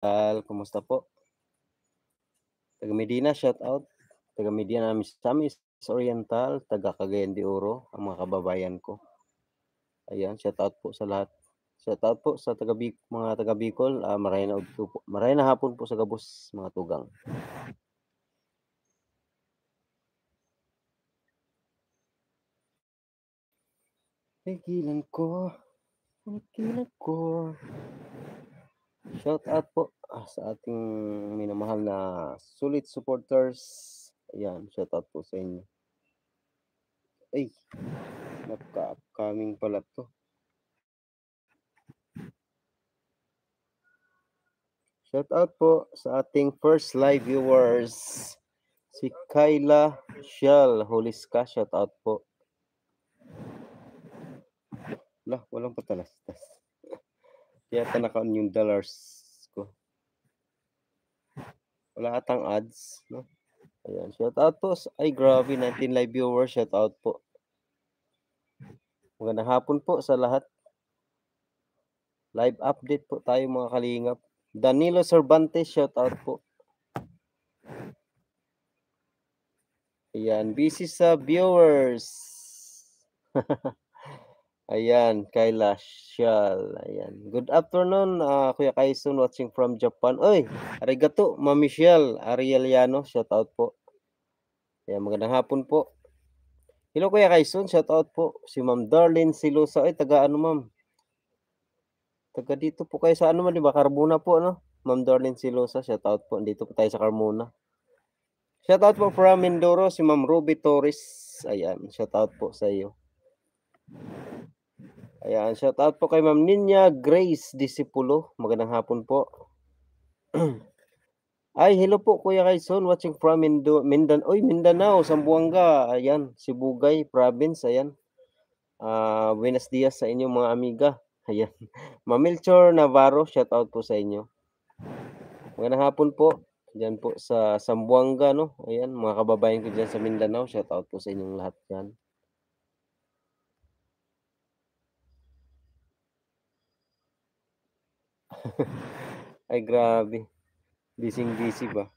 Al, kumusta po? Taga Medina, shout out. Taga Medina namin Miss Oriental, taga Cagayan de Oro, ang mga kababayan ko. Ayan, shout out po sa lahat. Shout out po sa taga mga taga Bicol, uh, maray na po. Maray na hapon po sa Gabos, mga tugang. Pigilan ko, pigilan ko. Shout out po ah, sa ating minamahal na sulit supporters. Ayan, shout out po sa inyo. Ay, napka-upcoming pala to. Shout out po sa ating first live viewers. Si Kyla Shell. Ska, shout out po. Lah, walang patalastas. Yata naka-on yung dollars ko. Wala atang ads, no? Ayan, shout out po. Ay, grabe, 19 live viewers. Shout out po. Magandang hapon po sa lahat. Live update po tayo mga kalingap. Danilo Cervantes, shout out po. Ayan, busy sa viewers. Ayan, Kayla Shal. Ayan. Good afternoon, uh, Kuya Kaison watching from Japan. Oy, arigato, Ma Michelle Arieliano. Shout out po. Ayan, magandang hapon po. Hello, Kuya Kaison. Shout out po. Si Ma'am Darlene Silosa. Oy, taga ano, Ma'am? Taga dito po kayo sa ano, Ma'am, di ba? Carbona po, ano? Ma'am Darlene Silosa. Shout out po. Dito po tayo sa Carmona. Shout out po from Mindoro, si Ma'am Ruby Torres. Ayan, shout out po sa iyo. Ayan, shout out po kay Ma'am Ninya Grace Disipulo. Magandang hapon po. Ay, hello po Kuya Kaison, watching from Mindo Mindan Oy, Mindanao, Sambuanga. Ayan, Sibugay province, ayan. Uh, buenos dias sa inyo mga amiga. Ayan. Mamilchor Navarro, shout out po sa inyo. Magandang hapon po. Diyan po sa Sambuanga, no? Ayan, mga kababayan ko diyan sa Mindanao, shout out po sa inyong lahat diyan. Ay, grabe. Bising-busy ba?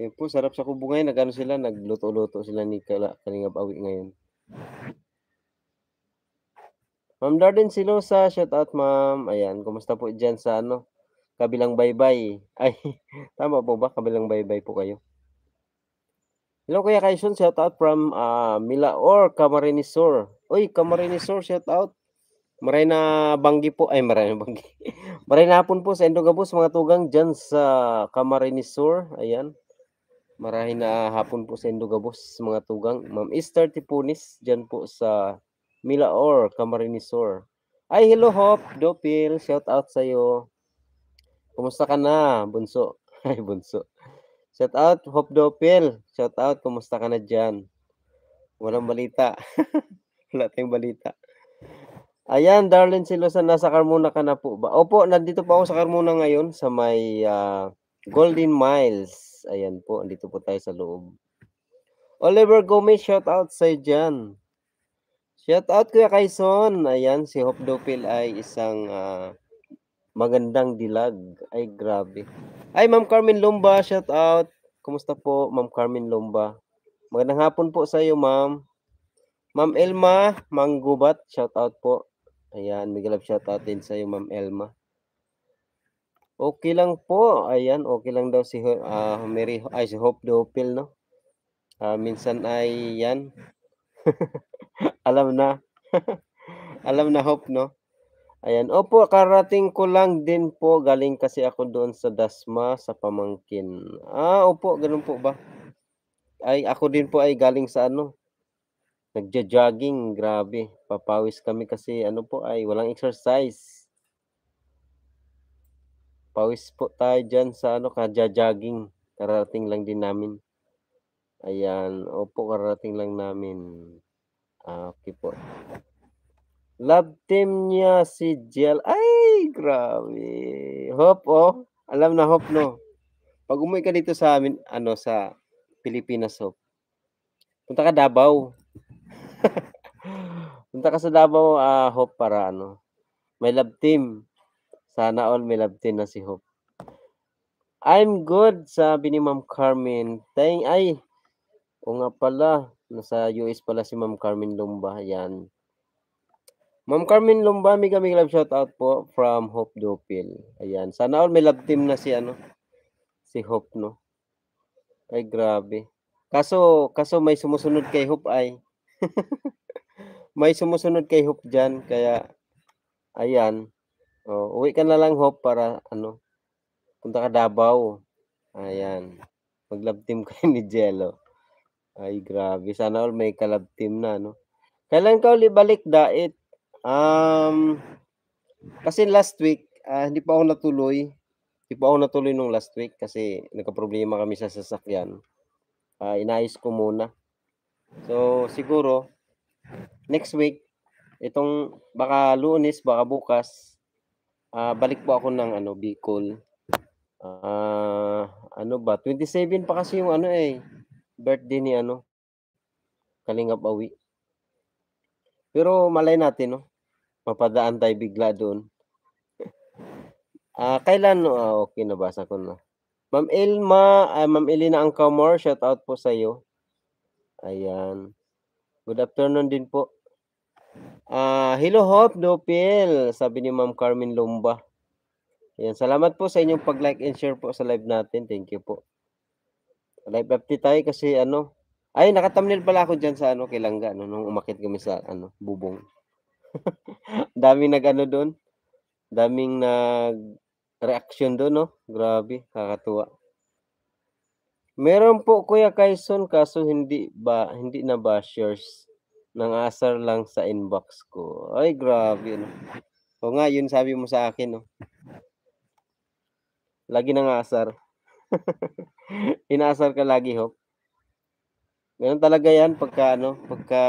Eh po, sarap sa kubo ngayon. Nagano sila, nagluto-luto sila ni Kala, Kalingap Awi ngayon. Ma'am Darden Silosa, shout out ma'am. Ayan, kumusta po dyan sa ano? Kabilang bye-bye. Ay, tama po ba? Kabilang bye-bye po kayo. Hello Kuya Kaison, shout out from uh, ah, Mila or Camarinesor. Oy, Camarinesor, shout out. Maray na banggi po, ay maray na banggi. maray na hapon po sa Endogabos, mga tugang dyan sa Camarines Sur. Ayan. Maray na hapon po sa Endogabos, mga tugang. Ma'am Esther Tipunis, dyan po sa Milaor, Camarines Sur. Ay, hello Hop, Dopil, shout out sa iyo. Kumusta ka na, bunso? Ay, bunso. Shout out, Hop Dopil. Shout out, kumusta ka na dyan? Walang balita. Wala tayong balita. Ayan, Darlene Silosa, nasa Carmona ka na po ba? Opo, nandito po ako sa Carmona ngayon sa may uh, Golden Miles. Ayan po, andito po tayo sa loob. Oliver Gomez, shout out sa dyan. Shout out Kuya Kaison. Ayan, si Hope Dopil ay isang uh, magandang dilag. Ay, grabe. Ay, Ma'am Carmen Lumba, shout out. Kumusta po, Ma'am Carmen Lumba? Magandang hapon po sa iyo, Ma'am. Ma'am Elma Manggubat, shout out po. Ayan, may galap out din sa iyo, Ma'am Elma. Okay lang po. Ayan, okay lang daw si uh, Mary, ay si Hope Dopil, no? Uh, minsan ay yan. Alam na. Alam na Hope, no? Ayan. Opo, karating ko lang din po. Galing kasi ako doon sa Dasma sa Pamangkin. Ah, opo, ganun po ba? Ay, ako din po ay galing sa ano? Nagja-jogging, grabe. Papawis kami kasi ano po ay walang exercise. Pawis po tayo dyan sa ano, kaja-jogging. Kararating lang din namin. Ayan, opo, kararating lang namin. Ah, okay po. Love team niya si Jel. Ay, grabe. Hope, oh. Alam na, hope, no. Pag umuwi ka dito sa amin, ano, sa Pilipinas, hope. Punta ka Davao. Punta ka sa Davao, uh, Hope, para ano. May love team. Sana all may love team na si Hope. I'm good, sabi ni Ma'am Carmen. Thank, ay, o nga pala, nasa US pala si Ma'am Carmen Lumba. Yan. Ma'am Carmen Lumba, may kami love shout out po from Hope Dopil. Ayan. Sana all may love team na si ano, si Hope, no? Ay, grabe. Kaso, kaso may sumusunod kay Hope ay. may sumusunod kay Hope dyan. Kaya, ayan. O, oh, uwi ka na lang Hope para ano, punta ka Davao. Ayan. Mag-love team kayo ni Jello. Ay, grabe. Sana all may kalab team na, no? Kailan ka ulit balik, Dait? Um, kasi last week, uh, hindi pa ako natuloy. Hindi pa ako natuloy nung last week kasi nagka-problema kami sa sasakyan. Uh, ah, inayos ko muna. So, siguro, next week, itong baka lunes, baka bukas, uh, balik po ako ng ano, Bicol. Uh, ano ba? 27 pa kasi yung ano eh. Birthday ni ano. Kalingap Awi. Pero malay natin, no? Mapadaan tayo bigla doon. Ah, uh, kailan no? Uh, ah, okay, nabasa ko na. Ma'am Elma, uh, Ma'am Elena Angkamor, shout out po sa iyo. Ayan. Good afternoon din po. Uh, hello Hope no Dopil, sabi ni Ma'am Carmen Lumba. Ayan, salamat po sa inyong pag-like and share po sa live natin. Thank you po. Live update tayo kasi ano, ay naka-thumbnail pala ako diyan sa ano kay Langga no nung umakyat kami sa ano bubong. Daming nag-ano doon. Daming nag reaction doon no. Grabe, kakatuwa. Meron po Kuya Kaison kaso hindi ba hindi na bashers nang asar lang sa inbox ko. Ay grabe no. O nga yun sabi mo sa akin no. Lagi nang asar. Inasar ka lagi ho. Meron talaga yan pagka ano, pagka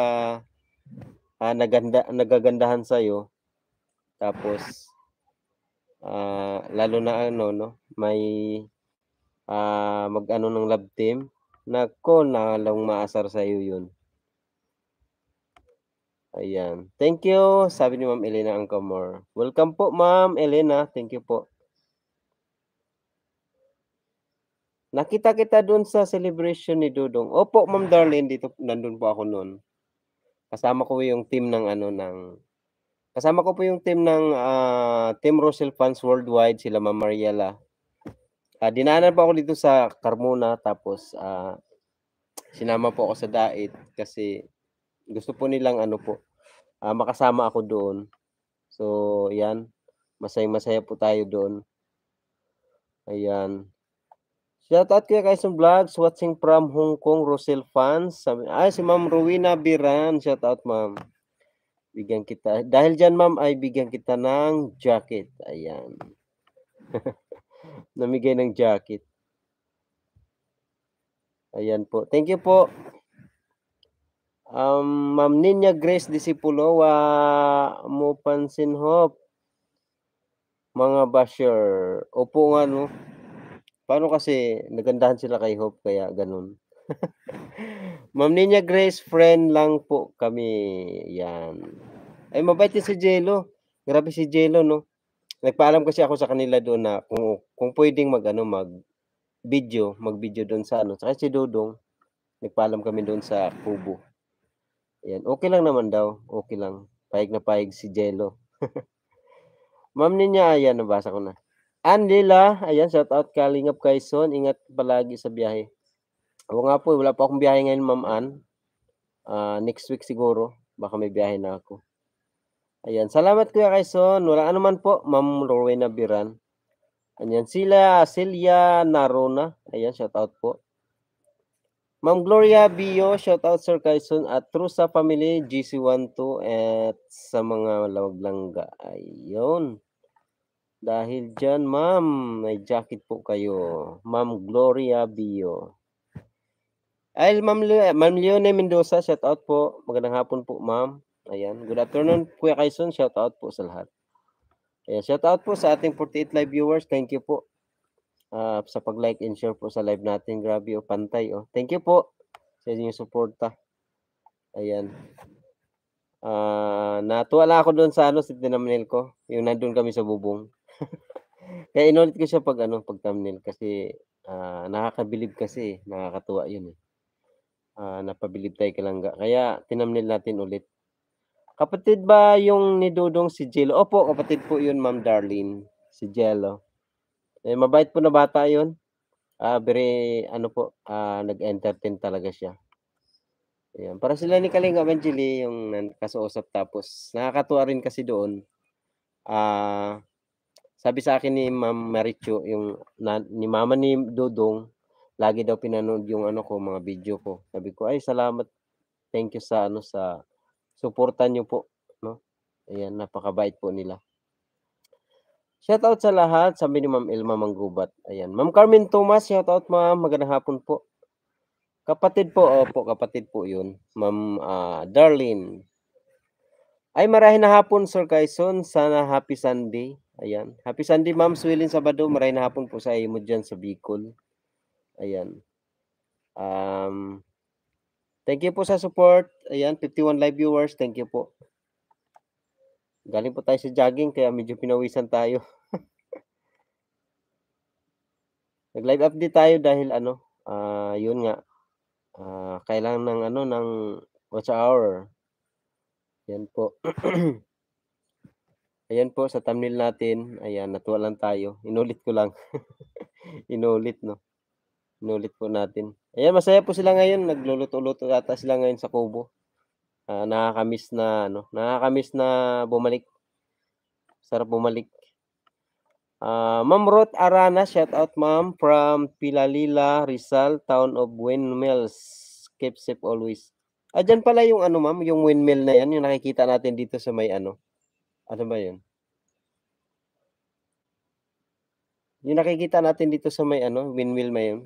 ah, naganda nagagandahan sa iyo. Tapos ah, lalo na ano no, may uh, mag-ano ng love team, nako, na lang maasar sa iyo yun. Ayan. Thank you, sabi ni Ma'am Elena Angkamor. Welcome po, Ma'am Elena. Thank you po. Nakita kita doon sa celebration ni Dudong. Opo, Ma'am Darlene, dito nandun po ako noon. Kasama ko yung team ng ano ng Kasama ko po yung team ng uh, Team Russell Fans Worldwide, sila Ma'am Mariela, uh, dinaanan po ako dito sa Carmona tapos uh, sinama po ako sa Dait kasi gusto po nilang ano po uh, makasama ako doon. So, yan. Masaya-masaya po tayo doon. Ayan. Shout out kay Kaisong Vlogs, watching from Hong Kong, Rosel fans. Sabi, ay, si Ma'am Rowena Biran. Shout out, Ma'am. Bigyan kita. Dahil dyan, Ma'am, ay bigyan kita ng jacket. Ayan. namigay ng jacket. Ayan po. Thank you po. Um, Ma'am Ninya Grace Disipulo, wa mo pansin hop. Mga basher. Opo nga no. Paano kasi nagandahan sila kay Hope kaya ganun. Ma'am Ninya Grace, friend lang po kami. Yan. Ay, mabait si Jello. Grabe si Jello, no? Nagpaalam kasi ako sa kanila doon na kung, kung pwedeng mag ano mag video, mag video doon sa ano. Kasi si Dodong, nagpaalam kami doon sa Kubo. Ayan, okay lang naman daw. Okay lang. Paig na paig si Jello. Ma'am niya, ayan, nabasa ko na. Anlila, ayan, shout out Kalingap Kaison. Ingat palagi sa biyahe. Oo nga po, wala pa akong biyahe ngayon, Ma'am An. Uh, ah, next week siguro, baka may biyahe na ako. Ayan. Salamat Kuya Kaison. Wala anuman po, Ma'am Rowena Biran. Ayan sila, Celia Narona. Ayan, shoutout po. Ma'am Gloria Bio, shoutout Sir Kaison at true sa family GC12 at sa mga lawag-langga. Ayun. Dahil dyan, ma'am, may jacket po kayo. Ma'am Gloria Bio. Ay, ma'am, Le- Leone Mendoza, shoutout po. Magandang hapon po, ma'am. Ayan. Good afternoon, Kuya Kaison. Shout out po sa lahat. Ayan, shout out po sa ating 48 live viewers. Thank you po uh, sa pag-like and share po sa live natin. Grabe, oh, pantay. Oh. Thank you po sa inyong suporta. Ayan. Uh, natuwa lang ako doon sa ano, sa thumbnail ko. Yung nandun kami sa bubong. Kaya inulit ko siya pag ano, pag thumbnail kasi uh, nakakabilib kasi, eh. nakakatuwa yun eh. Uh, napabilib tayo kalangga. Kaya tinamnil natin ulit. Kapatid ba yung nidudong si Jello? Opo, kapatid po yun, Ma'am Darlene. Si Jello. Eh, mabait po na bata yun. Ah, uh, very, ano po, uh, nag-entertain talaga siya. Ayan. Para sila ni Kaling Evangelie, yung kasuusap tapos. Nakakatuwa rin kasi doon. Ah, uh, sabi sa akin ni Ma'am Marichu, yung na, ni Mama ni Dudong, lagi daw pinanood yung ano ko, mga video ko. Sabi ko, ay salamat. Thank you sa ano sa Suportan nyo po. No? Ayan, napakabait po nila. Shoutout sa lahat. Sabi ni Ma'am Elma Manggubat. Ayan. Ma'am Carmen Thomas, shoutout ma'am. Magandang hapon po. Kapatid po, opo, kapatid po yun. Ma'am uh, Darlene. Ay, marahin na hapon, Sir Kaison. Sana happy Sunday. Ayan. Happy Sunday, Ma'am Swilin Sabado. Marahin na hapon po sa iyo mo dyan sa Bicol. Ayan. Um, Thank you po sa support. Ayan, 51 live viewers. Thank you po. Galing po tayo sa jogging kaya medyo pinawisan tayo. Nag-live update tayo dahil ano, uh, yun nga. Uh, kailangan ng ano, ng watch hour. Yan po. ayan po, sa thumbnail natin. Ayan, natuwa lang tayo. Inulit ko lang. Inulit, no? Inulit po natin. Ayan, masaya po sila ngayon. Nagluluto-luto ata sila ngayon sa Kubo. Uh, nakakamiss na, ano, nakakamiss na bumalik. Sarap bumalik. Uh, Ma'am Ruth Arana, shout out ma'am from Pilalila, Rizal, town of Windmills. Keep safe always. Ah, pala yung ano ma'am, yung windmill na yan, yung nakikita natin dito sa may ano. Ano ba yun? Yung nakikita natin dito sa may ano, windmill na yun.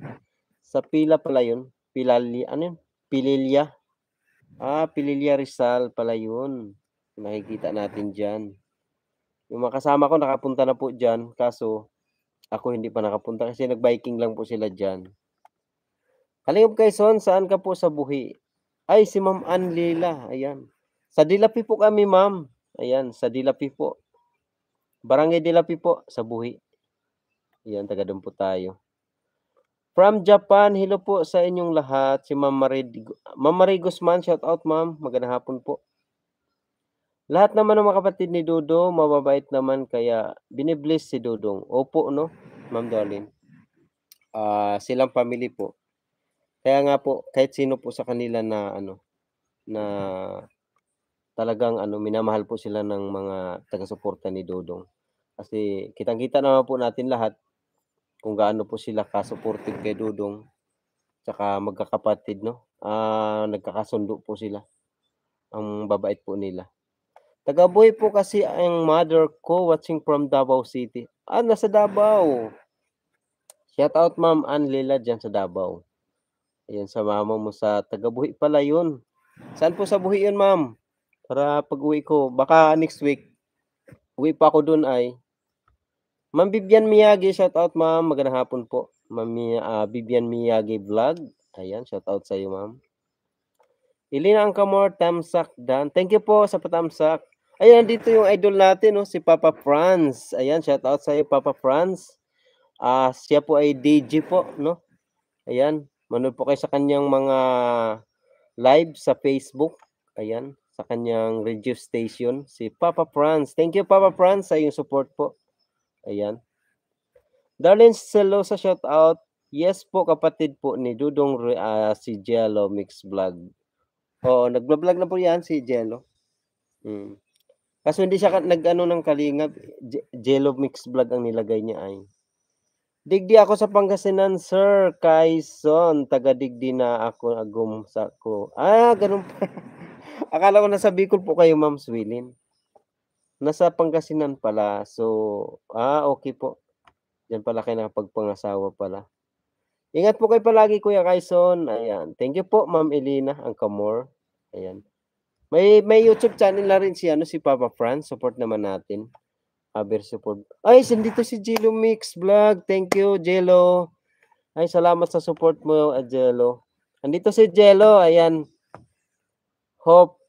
Sa pila pala yun. Pilali, ano yun? Pililya. Ah, Pililya Rizal pala yun. Nakikita natin dyan. Yung mga kasama ko nakapunta na po dyan. Kaso, ako hindi pa nakapunta kasi nagbiking lang po sila dyan. Kalingap Quezon, saan ka po sa buhi? Ay, si Ma'am Anlila. Ayan. Sa Dilapi po kami, Ma'am. Ayan, sa Dilapi po. Barangay Dilapi po, sa buhi. Ayan, taga doon po tayo. From Japan, hello po sa inyong lahat. Si Ma'am Marie, Ma'am Marie Guzman, shout out ma'am. Magandang hapon po. Lahat naman ng mga kapatid ni Dodo, mababait naman kaya binibless si Dodong. Opo, no? Ma'am Darlene. Uh, silang family po. Kaya nga po, kahit sino po sa kanila na ano, na talagang ano, minamahal po sila ng mga taga-suporta ni Dodong. Kasi kitang-kita naman po natin lahat kung gaano po sila ka-supportive kay Dudong tsaka magkakapatid no. Ah, nagkakasundo po sila. Ang babait po nila. Tagaboy po kasi ang mother ko watching from Davao City. Ah, nasa Davao. Shout out Ma'am Ann Lila dyan sa Davao. Ayan sa mama mo sa Tagabuhi pala yun. Saan po sa buhi yun ma'am? Para pag uwi ko, baka next week, uwi pa ako dun ay Ma'am Vivian Miyagi, shout out ma'am. Magandang hapon po. Ma'am uh, Vivian Miyagi vlog. Ayan, shout out sa iyo ma'am. Ilina Angkamor, Tamsak Dan. Thank you po sa patamsak. Ayan, dito yung idol natin, no? si Papa Franz. Ayan, shout out sa iyo Papa Franz. Uh, siya po ay DJ po, no? Ayan, manood po kayo sa kanyang mga live sa Facebook. Ayan, sa kanyang radio station, si Papa Franz. Thank you, Papa Franz, sa iyong support po. Ayan. Darlene Celo sa shout out. Yes po kapatid po ni Dudong uh, si Jello Mix Vlog. Oo, nagbablog na po 'yan si Jello. Mm. Kaso hindi siya nag-ano ng kalingap, Jello Mix Vlog ang nilagay niya ay. Digdi ako sa Pangasinan, sir. Kaison, taga Digdi na ako agum sa ko. Ah, ganun pa. Akala ko nasa Bicol po kayo, Ma'am Swilin. Nasa Pangasinan pala. So, ah, okay po. Yan pala kayo nakapagpangasawa pala. Ingat po kayo palagi, Kuya Kaison. Ayan. Thank you po, Ma'am Elena Angkamor. Ayan. May may YouTube channel na rin si ano si Papa Franz. Support naman natin. Aber support. Ay, sandito si Jello Mix Vlog. Thank you, Jello. Ay, salamat sa support mo, Jello. Andito si Jello. Ayan. Hope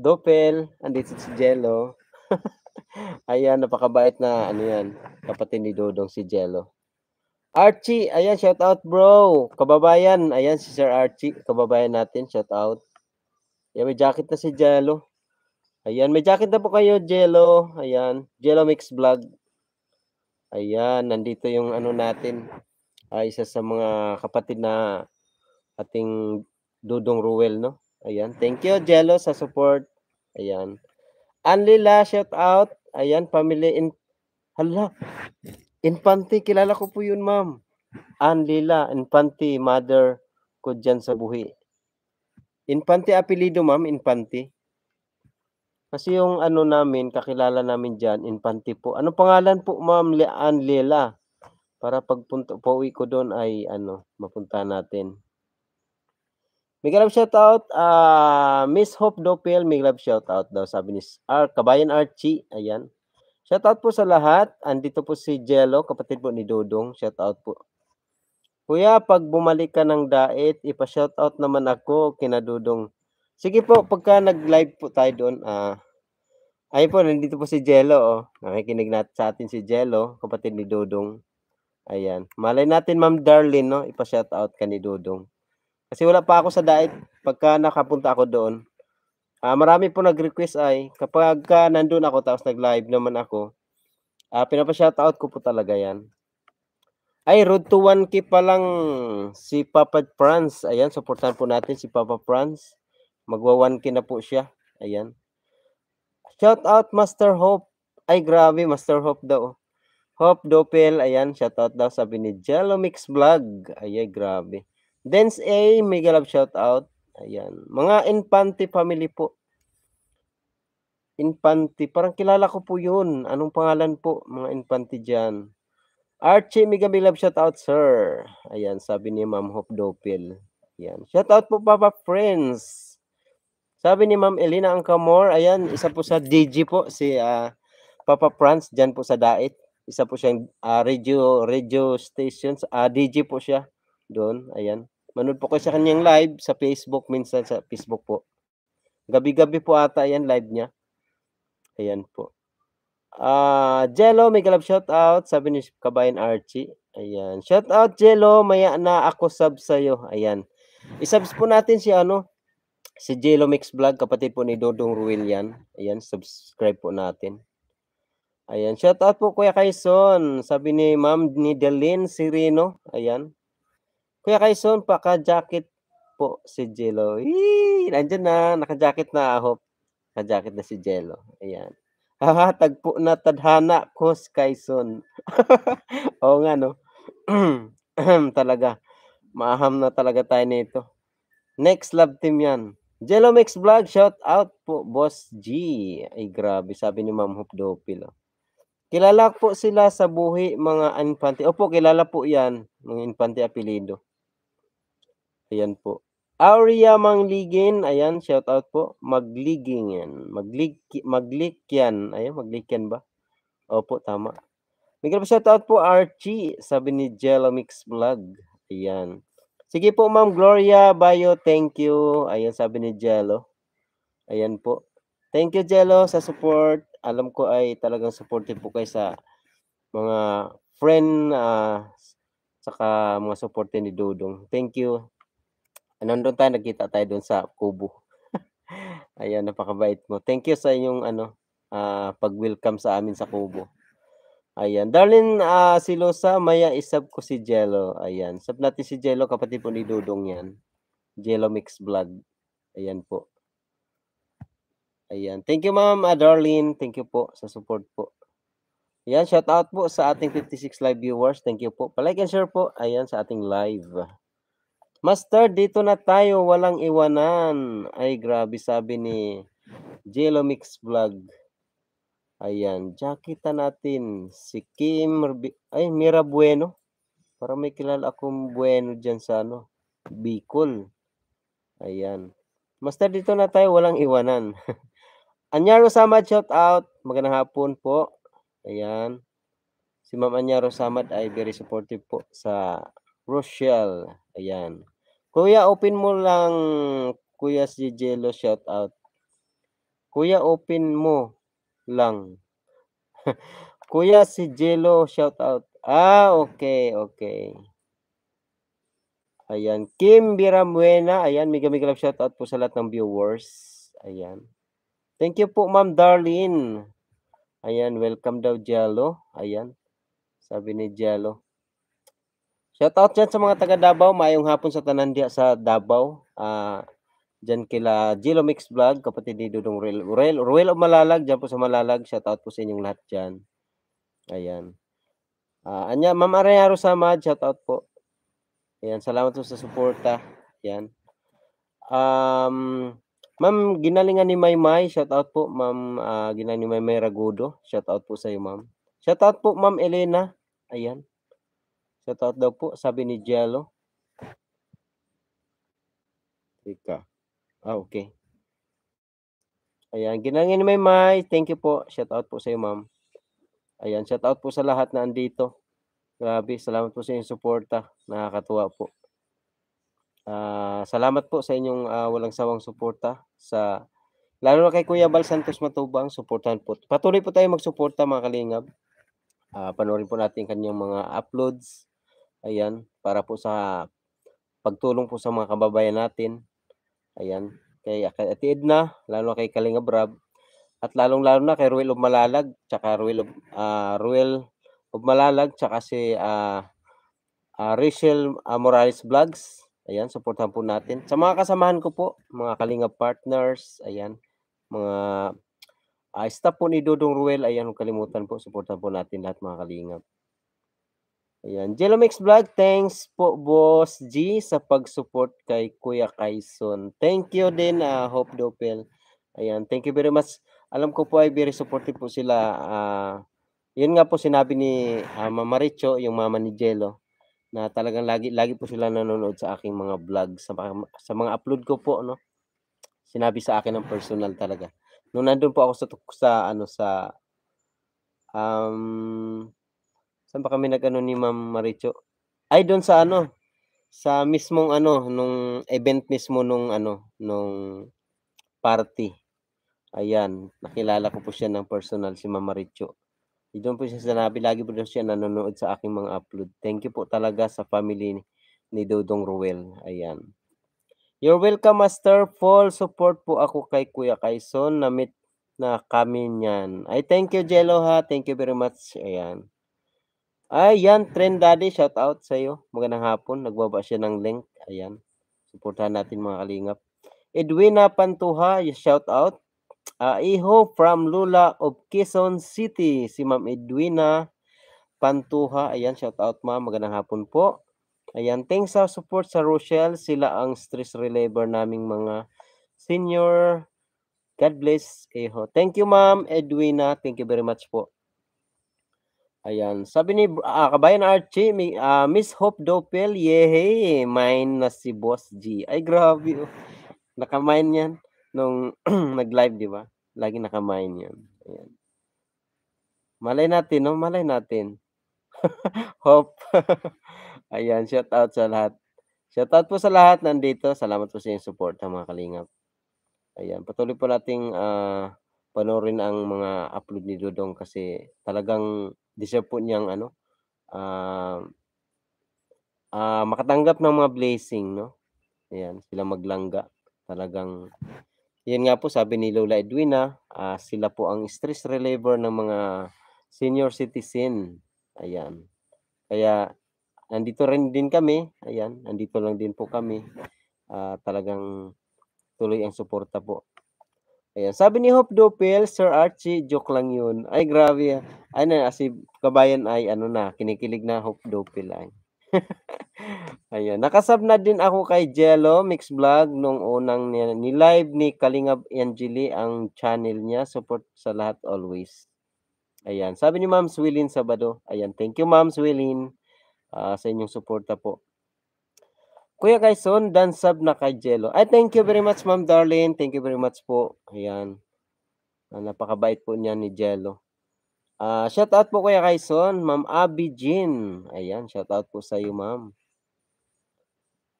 Doppel. Andito si Jello. ayan, napakabait na ano yan, kapatid ni Dodong si Jello. Archie, ayan, shout out bro. Kababayan, ayan si Sir Archie, kababayan natin, shout out. Ayan, may jacket na si Jello. Ayan, may jacket na po kayo, Jello. Ayan, Jello Mix Vlog. Ayan, nandito yung ano natin. Ay, ah, isa sa mga kapatid na ating Dudong Ruel, no? Ayan, thank you, Jello, sa support. Ayan. Anlila, shout out. Ayan, family in... Hala, Infante, kilala ko po yun, ma'am. Anlila, Infante, mother ko dyan sa buhi. Infante apelido, ma'am, Infante. Kasi yung ano namin, kakilala namin dyan, Infante po. Ano pangalan po, ma'am, Anlila? Para pagpunta, pauwi ko doon ay ano, mapunta natin. Mega love shout out. Uh, ah, Miss Hope Dopel, mega love shout out daw sabi ni R Kabayan Archie. Ayan. Shout out po sa lahat. Andito po si Jello, kapatid po ni Dodong. Shout out po. Kuya, pag bumalik ka ng diet, ipa-shout out naman ako kina Dodong. Sige po, pagka nag-live po tayo doon, ah uh, ayun po, nandito po si Jello. Oh. Nakikinig natin sa atin si Jello, kapatid ni Dodong. Ayan. Malay natin, Ma'am Darlene, no? Ipa-shout out ka ni Dodong. Kasi wala pa ako sa diet pagka nakapunta ako doon. Uh, marami po nag-request ay kapag ka nandun ako tapos nag-live naman ako, uh, pinapashoutout ko po talaga yan. Ay, road to 1K pa lang si Papa Franz. Ayan, supportan po natin si Papa Franz. Magwa 1K na po siya. Ayan. Shoutout Master Hope. Ay, grabe, Master Hope daw. Hope Doppel, ayan, shoutout daw sabi ni Jello Mix Vlog. Ay, ay, grabe. Dance A, mega love shout out. Ayan. Mga Infante family po. Infante, parang kilala ko po yun. Anong pangalan po, mga Infante dyan? Archie, mega big love shout out, sir. Ayan, sabi ni Ma'am Hope Dopil. Ayan. Shout out po, Papa Friends. Sabi ni Ma'am Elena Angkamor, ayan, isa po sa DJ po, si uh, Papa Franz, dyan po sa Dait. Isa po siyang uh, radio, radio stations, uh, ah, DJ po siya doon, ayan. Manood po kayo sa kanyang live sa Facebook, minsan sa Facebook po. Gabi-gabi po ata yan live niya. Ayan po. Ah, uh, Jello, may galap shout out. Sabi ni Kabayan Archie. Ayan. Shout out Jello, maya na ako sub sa iyo. Ayan. I-subs po natin si ano, si Jello Mix Vlog, kapatid po ni Dodong Ruel yan. Ayan, subscribe po natin. Ayan, shout out po Kuya Kaison. Sabi ni Ma'am ni Delin Sirino. Ayan. Kuya Kaison, paka-jacket po si Jello. Eee, nandyan na, naka-jacket na ako. Naka-jacket na si Jello. Ayan. Hahatag po na tadhana ko si Kaison. Oo nga, no? talaga. Maaham na talaga tayo nito. Next love team yan. Jello Mix Vlog, shout out po, Boss G. Ay, grabe, sabi ni Ma'am Hope Oh. Kilala po sila sa buhi mga infante. Opo, kilala po yan, mga infante apelido. Ayan po. Aurea Mangligin, ayan, shout out po. Magliging yan. Maglig, maglik yan. Ayan, maglik ba? Opo, tama. Nagkala po shout out po, Archie, sabi ni Jello Mix Vlog. Ayan. Sige po, Ma'am Gloria Bayo, thank you. Ayan, sabi ni Jello. Ayan po. Thank you, Jello, sa support. Alam ko ay talagang supportive po kayo sa mga friend uh, saka mga supporter ni Dudong. Thank you nandun tayo, nagkita tayo doon sa Kubo. Ayan, napakabait mo. Thank you sa inyong ano, uh, pag-welcome sa amin sa Kubo. Ayan. Darlin, uh, ah, si Losa, maya isab ko si Jello. Ayan. Sab natin si Jello, kapatid po ni Dudong yan. Jello Mixed Blood. Ayan po. Ayan. Thank you, ma'am. Uh, Darlene, thank you po sa support po. Ayan, shout out po sa ating 56 live viewers. Thank you po. Palike and share po. Ayan, sa ating live. Master, dito na tayo, walang iwanan. Ay, grabe, sabi ni Mix Vlog. Ayan, jakita natin si Kim, ay, Mira Bueno. Para may kilala akong Bueno dyan sa ano, Bicol. Ayan. Master, dito na tayo, walang iwanan. Anyaro Samad, shout out. Magandang hapon po. Ayan. Si Ma'am Anyaro Samad ay very supportive po sa Rochelle. Ayan. Kuya, open mo lang Kuya si Jello shout out. Kuya, open mo lang. Kuya si Jello shout out. Ah, okay, okay. Ayan, Kim Biramuena. Ayan, mega mega love shout out po sa lahat ng viewers. Ayan. Thank you po, Ma'am Darlene. Ayan, welcome daw Jello. Ayan. Sabi ni Jello. Shout out dyan sa mga taga Davao. Mayong hapon sa tanan diya sa Davao. Uh, dyan kila Gilo Mix Vlog, kapatid ni Dudong Ruel. Ruel, Ruel of Malalag, dyan po sa Malalag. Shout out po sa inyong lahat dyan. Ayan. Uh, anya, Ma'am Arayaro Samad, shout out po. Ayan, salamat po sa suporta. Ayan. Um, Ma'am, ginalingan ni Maymay, shout out po. Ma'am, uh, ginalingan ni Maymay Ragudo, shout out po sa iyo, Ma'am. Shout out po, Ma'am Elena. Ayan. Shoutout daw po, sabi ni Jello. Teka. Ah, okay. Ayan, ginangin may may. Thank you po. Shout out po sa iyo, ma'am. Ayan, out po sa lahat na andito. Grabe, salamat po sa inyong suporta. Nakakatuwa po. Uh, salamat po sa inyong uh, walang sawang suporta sa lalo na kay Kuya Bal Santos Matubang, suportahan po. Patuloy po tayo magsuporta mga kalingab. Uh, ah, panoorin po natin kanyang mga uploads Ayan, para po sa pagtulong po sa mga kababayan natin. Ayan, kay Ate Edna, lalo kay Kalinga Brab, at lalong-lalo na kay Ruel of Malalag, tsaka Ruel of, uh, Ruel of Malalag, tsaka si uh, uh, Rachel uh, Morales Vlogs. Ayan, supportahan po natin. Sa mga kasamahan ko po, mga Kalinga Partners, ayan, mga uh, staff po ni Dodong Ruel, ayan, kalimutan po, supportahan po natin lahat mga Kalinga. Ayan. Jelomix Vlog, thanks po Boss G sa pag-support kay Kuya Kaison. Thank you din, uh, Hope Dopel. Ayan, thank you very much. Alam ko po ay very supportive po sila. Uh, yun nga po sinabi ni uh, Mama Richo, yung mama ni Jello, na talagang lagi, lagi po sila nanonood sa aking mga vlog, sa, sa mga upload ko po, no? Sinabi sa akin ng personal talaga. Nung nandun po ako sa, sa ano, sa, um, Saan ba kami nagano ni Ma'am Maricho? Ay doon sa ano, sa mismong ano nung event mismo nung ano nung party. Ayan, nakilala ko po siya ng personal si Ma'am Maricho. Eh, doon po siya sanabi, lagi po doon siya nanonood sa aking mga upload. Thank you po talaga sa family ni, ni Dodong Ruel. Ayan. You're welcome, Master. Full support po ako kay Kuya Kaison. Na-meet na kami niyan. I thank you, Jello, ha. Thank you very much. Ayan. Ayan, Trend Daddy, shout out sa iyo. Magandang hapon, nagbaba siya ng link. Ayan. Suportahan natin mga kalingap. Edwina Pantuha, shout out. Uh, ah, Iho from Lula of Quezon City, si Ma'am Edwina Pantuha. Ayan, shout out ma'am. Magandang hapon po. Ayan, thanks sa support sa Rochelle. Sila ang stress reliever naming mga senior. God bless, Iho. Thank you, ma'am Edwina. Thank you very much po. Ayan. Sabi ni uh, Kabayan Archie, mi, uh, Miss Hope Dopel, yehe, mine na si Boss G. Ay, grabe. Oh. Nakamine yan nung nag-live, di ba? Lagi nakamine yan. Ayan. Malay natin, no? Malay natin. Hope. Ayan, shout out sa lahat. Shout out po sa lahat nandito. Salamat po sa inyong support, ha, mga kalingap. Ayan, patuloy po nating uh, ah, panorin ang mga upload ni Dudong kasi talagang deserve po niyang ano, uh, uh, makatanggap ng mga blessing, no? Ayan, sila maglangga. Talagang, yan nga po sabi ni Lola Edwina, uh, sila po ang stress reliever ng mga senior citizen. Ayan. Kaya, nandito rin din kami. Ayan, nandito lang din po kami. Uh, talagang tuloy ang suporta po Ayan. Sabi ni Hope Doppel, Sir Archie, joke lang yun. Ay, grabe. Ano, si kabayan ay, ano na, kinikilig na Hope Doppel ay. Ayan. Nakasab na din ako kay Jello, Mix Vlog, nung unang ni-live ni Kalinga Angeli ang channel niya. Support sa lahat always. Ayan. Sabi ni Ma'am Swilin Sabado. Ayan. Thank you, Ma'am Swilin, uh, sa inyong suporta po. Kuya Kaison, dan sub na kay Jello. Ay, thank you very much, Ma'am Darlene. Thank you very much po. Ayan. Ah, napakabait po niya ni Jello. Ah, shout out po Kuya Kaison, Ma'am Abby Jean. Ayan, shout out po sa iyo, Ma'am.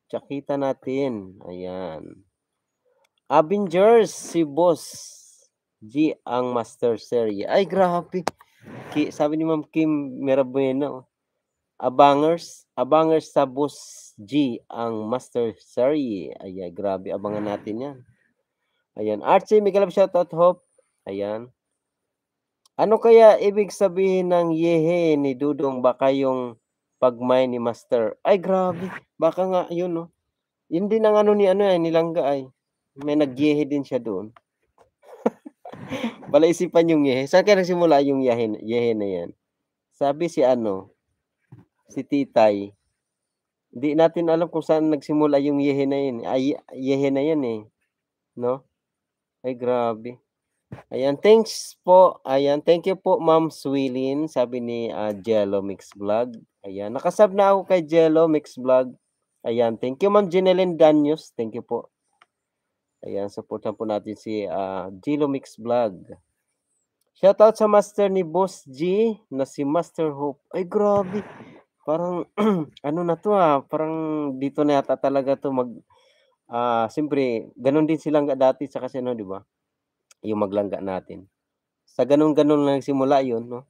Tsakita natin. Ayan. Avengers, si Boss G ang Master Series. Ay, grabe. Ki, sabi ni Ma'am Kim Merabueno, Abangers, Abangers sa Boss PSG ang Master Sari. Ayan, grabe. Abangan natin yan. Ayan. Archie, may kalab out, Hope. Ayan. Ano kaya ibig sabihin ng yehe ni Dudong? Baka yung pagmay ni Master. Ay, grabe. Baka nga, yun, no? Yun din ang ano ni ano yan, eh, nilangga ay. May nagyehe din siya doon. Bala isipan yung yehe. Saan kaya nagsimula yung yehe, yehe na yan? Sabi si ano, si Titay, hindi natin alam kung saan nagsimula yung yehe na yun. Ay, yehe na yan eh. No? Ay, grabe. Ayan, thanks po. Ayan, thank you po, Ma'am Swilin, sabi ni uh, Jello Mix Vlog. Ayan, nakasab na ako kay Jello Mix Vlog. Ayan, thank you, Ma'am Jeneline Danius. Thank you po. Ayan, supportan po natin si uh, Jello Mix Vlog. Shoutout sa master ni Boss G na si Master Hope. Ay, grabe parang ano na to ah, parang dito na yata talaga to mag ah, siyempre ganun din silang dati sa kasi ano, 'di ba? Yung maglangga natin. Sa ganun-ganun lang nagsimula 'yon, no?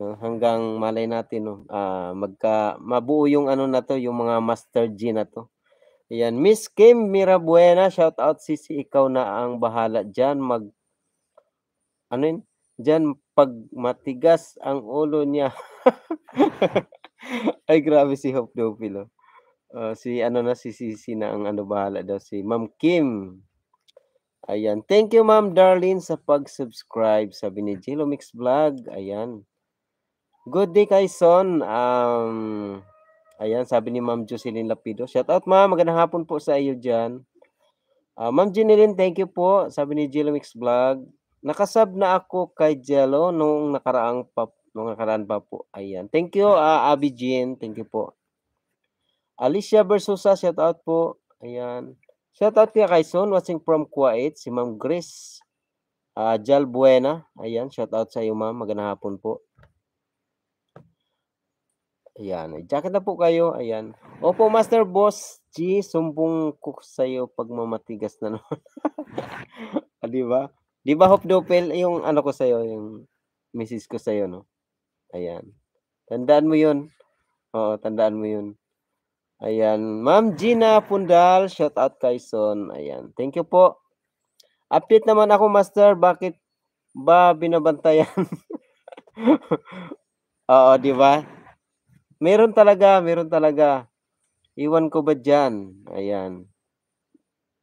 Ah, hanggang malay natin no, ah, magka mabuo yung ano na to, yung mga master G na to. Ayan, Miss Kim Mirabuena, shout out sisi ikaw na ang bahala diyan mag ano yun? Diyan pag matigas ang ulo niya. Ay, grabe si Hope Dopilo. Uh, si ano na, si Sisi na ang ano bahala daw, si Ma'am Kim. Ayan. Thank you, Ma'am Darlene, sa pag-subscribe. Sabi ni Jilo Mix Vlog. Ayan. Good day kay Um, ayan, sabi ni Ma'am Jocelyn Lapido. Shout out, Ma'am. Magandang hapon po sa iyo dyan. Uh, Ma'am Jeneline, thank you po. Sabi ni Jilo Mix Vlog. Nakasab na ako kay Jello noong nakaraang pap nung nakaraan pa po. Ayan. Thank you, uh, Abby Jean. Thank you po. Alicia Versusa, shout out po. Ayan. Shout out kay Kaison, watching from Kuwait. Si Ma'am Grace uh, ah, Jalbuena. Ayan, shout out sa iyo, Ma'am. Magandang hapon po. Ayan, jacket na po kayo. Ayan. Opo, Master Boss G, sumbong ko sa iyo pag mamatigas na naman. ah, di ba? Di ba, Hope Doppel, yung ano ko sa iyo, yung message ko sa iyo, no? Ayan. Tandaan mo yun. Oo, tandaan mo yun. Ayan. Ma'am Gina Pundal, shout out kay Son. Ayan. Thank you po. Update naman ako, Master. Bakit ba binabantayan? Oo, di ba? Meron talaga, meron talaga. Iwan ko ba dyan? Ayan.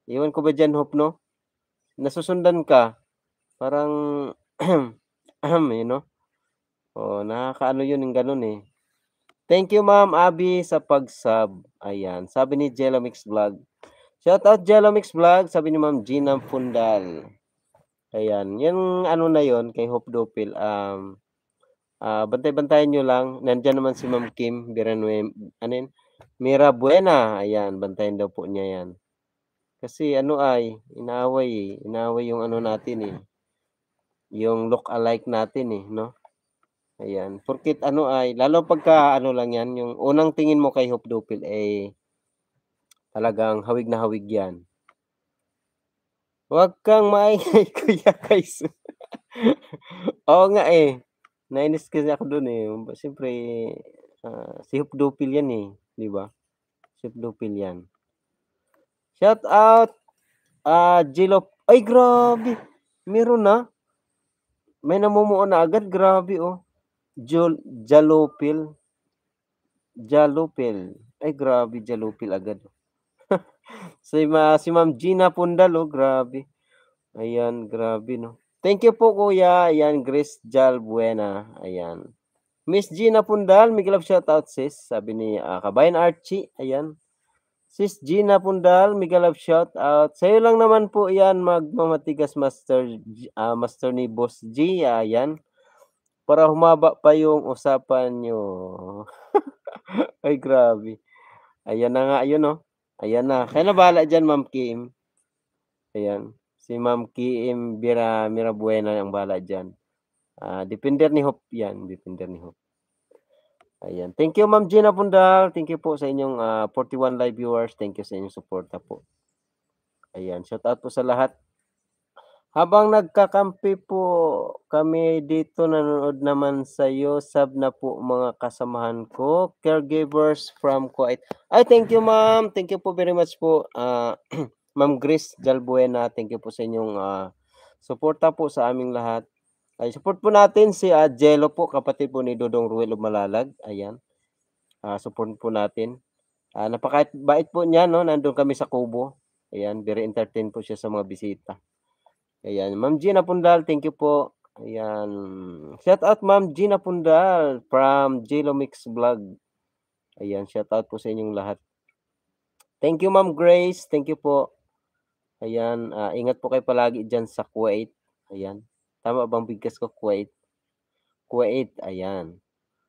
Iwan ko ba dyan, Hope, no? Nasusundan ka. Parang, ahem, you know? Oh, nakakaano 'yun ng ganun eh. Thank you Ma'am Abi sa pag-sub. Ayan, sabi ni Jelomix Vlog. Shout out Jelomix Vlog, sabi ni Ma'am Gina Fundal. Ayan, yung ano na 'yon kay Hope Dopil. Um uh, bantay-bantayan niyo lang. Nandiyan naman si Ma'am Kim Biranwe, anin? Mira Buena. Ayan, bantayan daw po niya 'yan. Kasi ano ay, inaway, eh. inaway yung ano natin eh. Yung look alike natin eh, no? Ayan. Porkit ano ay, lalo pagka ano lang yan, yung unang tingin mo kay Hope Dupil ay eh, talagang hawig na hawig yan. Huwag kang maingay, Kuya Kaiso. Oo nga eh. Nainis kasi ako dun eh. Siyempre, uh, si Hope Dupil yan eh. Di ba? Si Hope Dupil yan. Shout out! Uh, ah, Jilo. Ay, grabe! Meron na. May namumuo na agad. Grabe oh. Jalopil. Jalopil. Ay, grabe, Jalopil agad. si, ma, si Ma'am Gina Pundal, oh, grabe. Ayan, grabe, no. Thank you po, Kuya. Ayan, Grace Jalbuena. Ayan. Miss Gina Pundal, may love shoutout, sis. Sabi ni uh, Kabayan Archie. Ayan. Sis Gina Pundal, may love shoutout. Sa'yo lang naman po ayan, magmamatigas master, uh, master ni Boss G. Ayan. Para humaba pa yung usapan nyo. Ay, grabe. Ayan na nga, ayun no? Oh. Ayan na. Kaya na bahala dyan, Ma'am Kim. Ayan. Si Ma'am Kim Bira Mirabuena ang bala dyan. Uh, ah, defender ni Hope yan. defender ni Hope. Ayan. Thank you, Ma'am Gina Pundal. Thank you po sa inyong uh, ah, 41 live viewers. Thank you sa inyong support po. Ayan. Shout out po sa lahat. Habang nagkakampi po kami dito, nanonood naman sa Yosab na po mga kasamahan ko, caregivers from Kuwait. I thank you ma'am. Thank you po very much po. Uh, ma'am Grace Galbuena, thank you po sa inyong uh, suporta po sa aming lahat. Ay, support po natin si uh, Jello po, kapatid po ni Dodong Ruelo Malalag. Ayan. Uh, support po natin. Uh, napakabait po niya, no? Nandoon kami sa Kubo. Ayan, very entertain po siya sa mga bisita. Ayan, Ma'am Gina Pundal, thank you po. Ayan. Shout out Ma'am Gina Pundal from Jelomix Vlog. Ayan, shout out po sa inyong lahat. Thank you Ma'am Grace, thank you po. Ayan, uh, ingat po kayo palagi diyan sa Kuwait. Ayan. Tama bang bigkas ko Kuwait? Kuwait, ayan.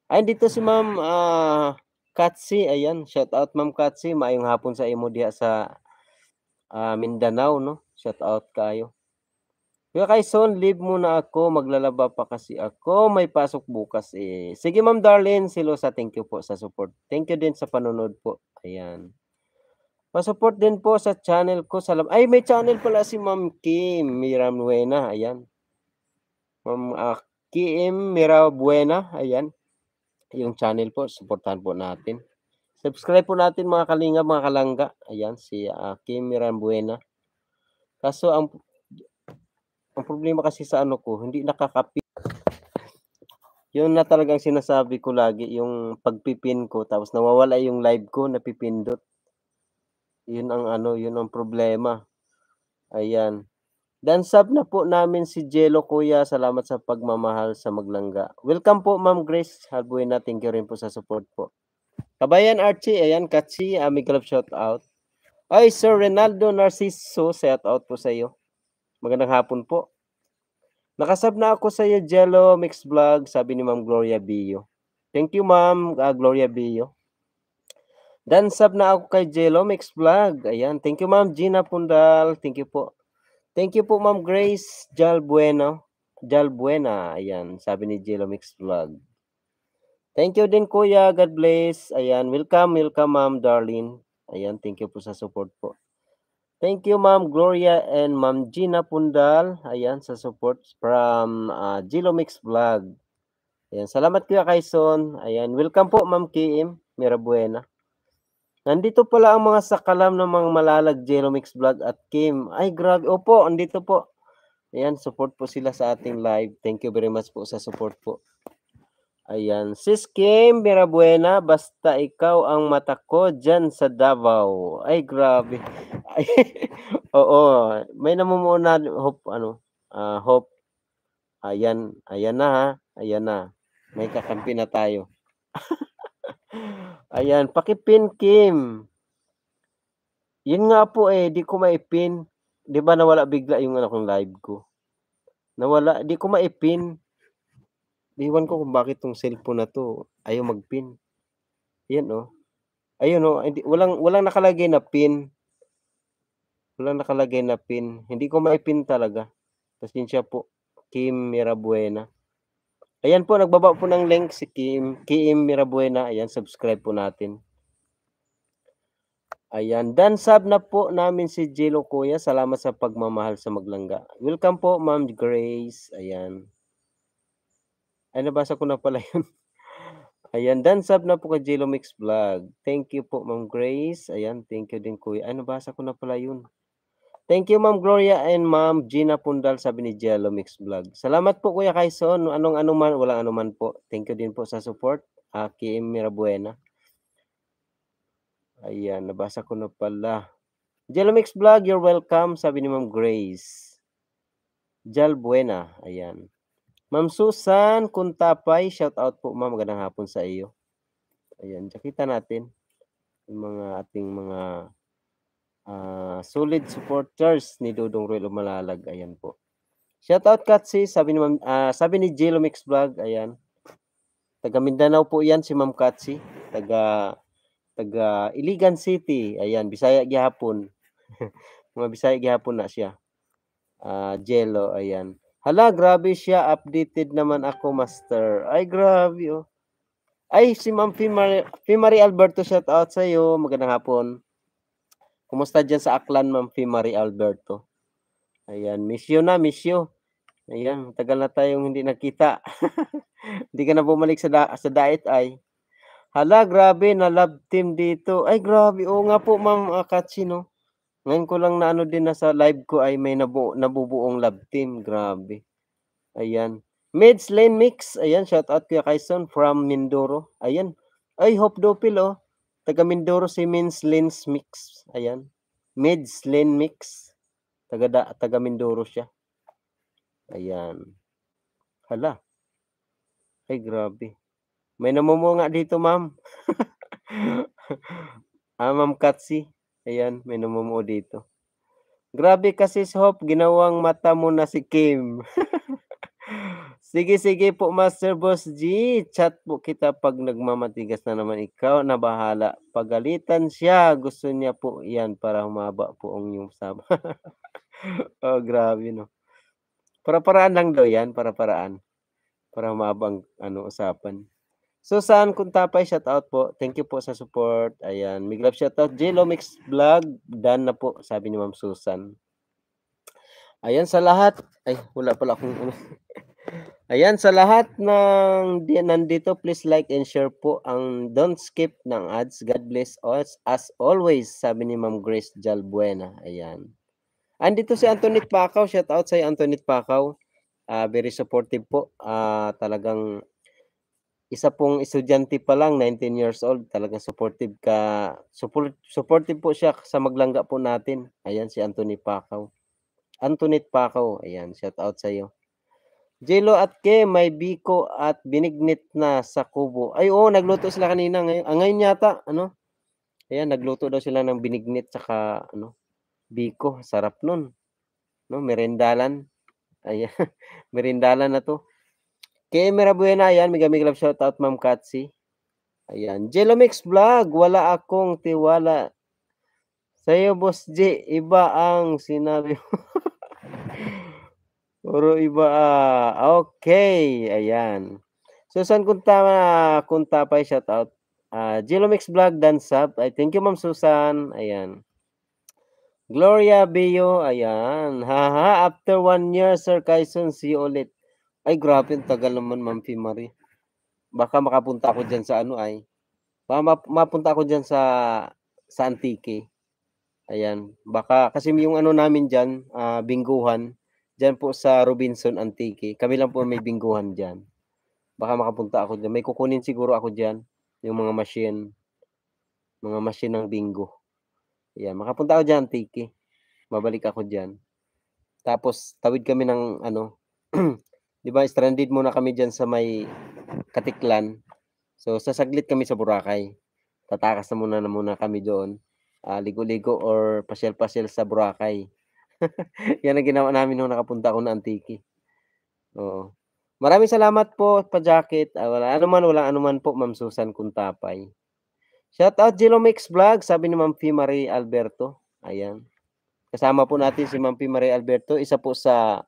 Ay dito si Ma'am uh, Katsi, ayan. Shout out Ma'am Katsi, maayong hapon sa imo diha sa uh, Mindanao, no? Shout out kayo. Kuya Kaison, leave muna ako. Maglalaba pa kasi ako. May pasok bukas eh. Sige ma'am Darlene, silo sa thank you po sa support. Thank you din sa panonood po. Ayan. Pasupport din po sa channel ko. Salam. Ay, may channel pala si Ma'am Kim Mirabuena. Ayan. Ma'am uh, Kim Mirabuena. Ayan. Yung channel po. Supportahan po natin. Subscribe po natin mga kalinga, mga kalangga. Ayan, si uh, Kim Mirabuena. Kaso ang ang problema kasi sa ano ko, hindi nakakapi. Yun na talagang sinasabi ko lagi, yung pagpipin ko, tapos nawawala yung live ko, napipindot. Yun ang ano, yun ang problema. Ayan. sub na po namin si Jello Kuya. Salamat sa pagmamahal sa maglangga. Welcome po Ma'am Grace Halbuena. Thank you rin po sa support po. Kabayan Archie, ayan Kachi, Ami Club shout out. Ay Sir Ronaldo Narciso, shout out po sa iyo. Magandang hapon po. Nakasab na ako sa Jello Mix Vlog, sabi ni Ma'am Gloria Bio. Thank you Ma'am uh, Gloria Bio. Dan sub na ako kay Jello Mix Vlog. Ayan, thank you Ma'am Gina Pundal. Thank you po. Thank you po Ma'am Grace Jalbueno. Jalbuena, Ayan, sabi ni Jello Mix Vlog. Thank you din Kuya. God bless. Ayan, welcome, welcome Ma'am Darlene. Ayan, thank you po sa support po. Thank you, Ma'am Gloria and Ma'am Gina Pundal. Ayan, sa support from uh, ah, Gilomix Vlog. Ayan, salamat kuya Kaison. Ayan, welcome po Ma'am Kim Mirabuena. Nandito pala ang mga sakalam ng mga malalag Jeromix Vlog at Kim. Ay, grabe. Opo, andito po. Ayan, support po sila sa ating live. Thank you very much po sa support po. Ayan. Sis Kim Mirabuena, basta ikaw ang mata ko dyan sa Davao. Ay, grabe. Ay, oo. May namumuna. Hope, ano, uh, hope. Ayan. Ayan na, ha? Ayan na. May kakampi na tayo. Ayan. Pakipin, Kim. Yun nga po eh. Di ko maipin. Di ba nawala bigla yung ano kong live ko? Nawala. Di ko maipin iwan ko kung bakit tong cellphone na to ayaw mag-pin. Ayan oh. Ayun oh, hindi, walang walang nakalagay na pin. Walang nakalagay na pin. Hindi ko may pin talaga. Pasensya po. Kim Mirabuena. Ayan po, nagbaba po ng link si Kim, Kim Mirabuena. Ayan, subscribe po natin. Ayan, dan sub na po namin si Jelo Kuya. Salamat sa pagmamahal sa maglangga. Welcome po, Ma'am Grace. Ayan. Ay, nabasa ko na pala yun. Ayan, dan sub na po kay Jello Mix Vlog. Thank you po, Ma'am Grace. Ayan, thank you din, Kuya. Ay, nabasa ko na pala yun. Thank you, Ma'am Gloria and Ma'am Gina Pundal, sabi ni Jello Mix Vlog. Salamat po, Kuya Kaison. anong anong man, walang ano man po. Thank you din po sa support. Uh, ah, Kim Mirabuena. Ayan, nabasa ko na pala. Jello Mix Vlog, you're welcome, sabi ni Ma'am Grace. Jal Buena, ayan. Ma'am Susan Kuntapay, shout out po ma'am. Magandang hapon sa iyo. Ayan, kita natin yung mga ating mga uh, solid supporters ni Dudong Ruel Umalalag. Ayan po. Shout out Katsi, sabi ni Ma'am uh, sabi ni Jello Mix Vlog, ayan. Taga Mindanao po 'yan si Ma'am Katsi, taga taga Iligan City. Ayan, Bisaya gihapon. mga Bisaya gihapon na siya. Uh, Jello, ayan. Hala, grabe siya. Updated naman ako, master. Ay, grabe, oh. Ay, si Ma'am Fimari, Fimari Alberto, shout out sa iyo. Magandang hapon. Kumusta dyan sa Aklan, Ma'am Fimari Alberto? Ayan, miss you na, miss you. Ayan, tagal na tayong hindi nakita. hindi ka na bumalik sa, da- sa diet, ay. Hala, grabe, na love team dito. Ay, grabe. Oo nga po, Ma'am Akachi, ah, no? Ngayon ko lang na ano din na sa live ko ay may nabu nabubuong love team. Grabe. Ayan. Meds Lane Mix. Ayan, shout out kuya Kaison from Mindoro. Ayan. Ay, Hope Dopil oh. Taga Mindoro si Mins Lens Mix. Ayan. Meds Lane Mix. Taga, da, taga Mindoro siya. Ayan. Hala. Ay, grabe. May namumunga dito, ma'am. ah, ma'am Katsi. Ayan, may namumuo dito. Grabe kasi Hope, ginawang mata mo na si Kim. sige, sige po Master Boss G. Chat po kita pag nagmamatigas na naman ikaw na bahala. Pagalitan siya. Gusto niya po yan para humaba po ang iyong sama. oh, grabe no. Para-paraan lang daw yan, para-paraan. Para humaba ang ano, usapan. Susan Kuntapay, shout out po. Thank you po sa support. Ayan, Miglove shout out. JLo Mix Vlog, done na po, sabi ni Ma'am Susan. Ayan sa lahat. Ay, wala pala akong ano. Ayan sa lahat ng di, nandito, please like and share po ang don't skip ng ads. God bless us as always, sabi ni Ma'am Grace Jalbuena. Ayan. Andito si Antoinette Pakaw. Shout out sa Antoinette Pakaw. Uh, ah, very supportive po. Uh, talagang isa pong estudyante pa lang, 19 years old, talagang supportive ka. Support, supportive po siya sa maglangga po natin. Ayan si Anthony Pacaw. Anthony Pacaw, ayan, shout out sa iyo. Jelo at Ke, may biko at binignit na sa kubo. Ay oo, nagluto sila kanina. Ngayon, ah, ngayon yata, ano? Ayan, nagluto daw sila ng binignit saka ano, biko. Sarap nun. No, merindalan. Ayan, merindalan na to. Kay Mera Buena, ayan, mega mega love shout out Ma'am Katsi. Ayan, Jelomix Vlog, wala akong tiwala. Sa'yo, Boss J, iba ang sinabi mo. Puro iba. Ah. Okay, ayan. Susan Kunta, Kuntapay, shout out. Uh, ah, Jelomix Vlog, dance up. I thank you, Ma'am Susan. Ayan. Gloria Bio, ayan. Haha, after one year, Sir Kaison, see you ulit. Ay, grabe, tagal naman, Ma'am P. Marie. Baka makapunta ako dyan sa ano ay. Baka mapunta ako dyan sa, sa Antique. Ayan. Baka, kasi yung ano namin dyan, uh, ah, bingguhan, dyan po sa Robinson Antique. Kami lang po may bingguhan dyan. Baka makapunta ako dyan. May kukunin siguro ako dyan. Yung mga machine. Mga machine ng bingo. Ayan. Makapunta ako dyan, Antique. Mabalik ako dyan. Tapos, tawid kami ng ano, 'di ba, stranded muna kami diyan sa may Katiklan. So sasaglit kami sa Boracay. Tatakas na muna na muna kami doon. Uh, ligo-ligo or pasyal-pasyal sa Boracay. Yan ang ginawa namin nung nakapunta ako na Antique. Oo. Maraming salamat po pa jacket. Uh, ah, wala ano man wala ano man po Ma'am Susan Kuntapay. Shout out Jelomix Vlog, sabi ni Ma'am P. Alberto. Ayan. Kasama po natin si Ma'am P. Alberto, isa po sa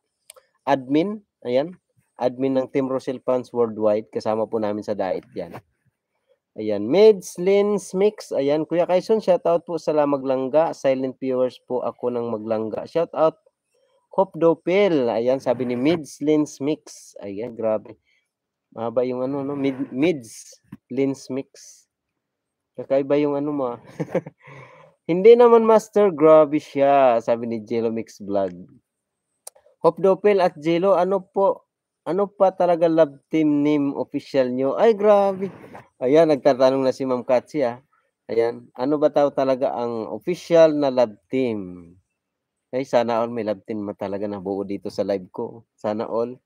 admin. Ayan admin ng Team Rosel Fans Worldwide. Kasama po namin sa diet yan. Ayan, Mids, Lins, Mix. Ayan, Kuya Kaison, shoutout po sa Maglangga. Silent viewers po ako ng Maglangga. Shoutout, Hope Dopel. Ayan, sabi ni Mids, Lins, Mix. Ayan, grabe. Mahaba yung ano, no? Mid, mids, Lins, Mix. Kakaiba yung ano ma. Hindi naman master, grabe siya, sabi ni Jello Mix Vlog. Hope Doppel at Jello, ano po ano pa talaga love team name official nyo? Ay, grabe. Ayan, nagtatanong na si Ma'am Katsi, ah. Ayan. Ano ba tao talaga ang official na love team? Ay, sana all may love team ma talaga na buo dito sa live ko. Sana all.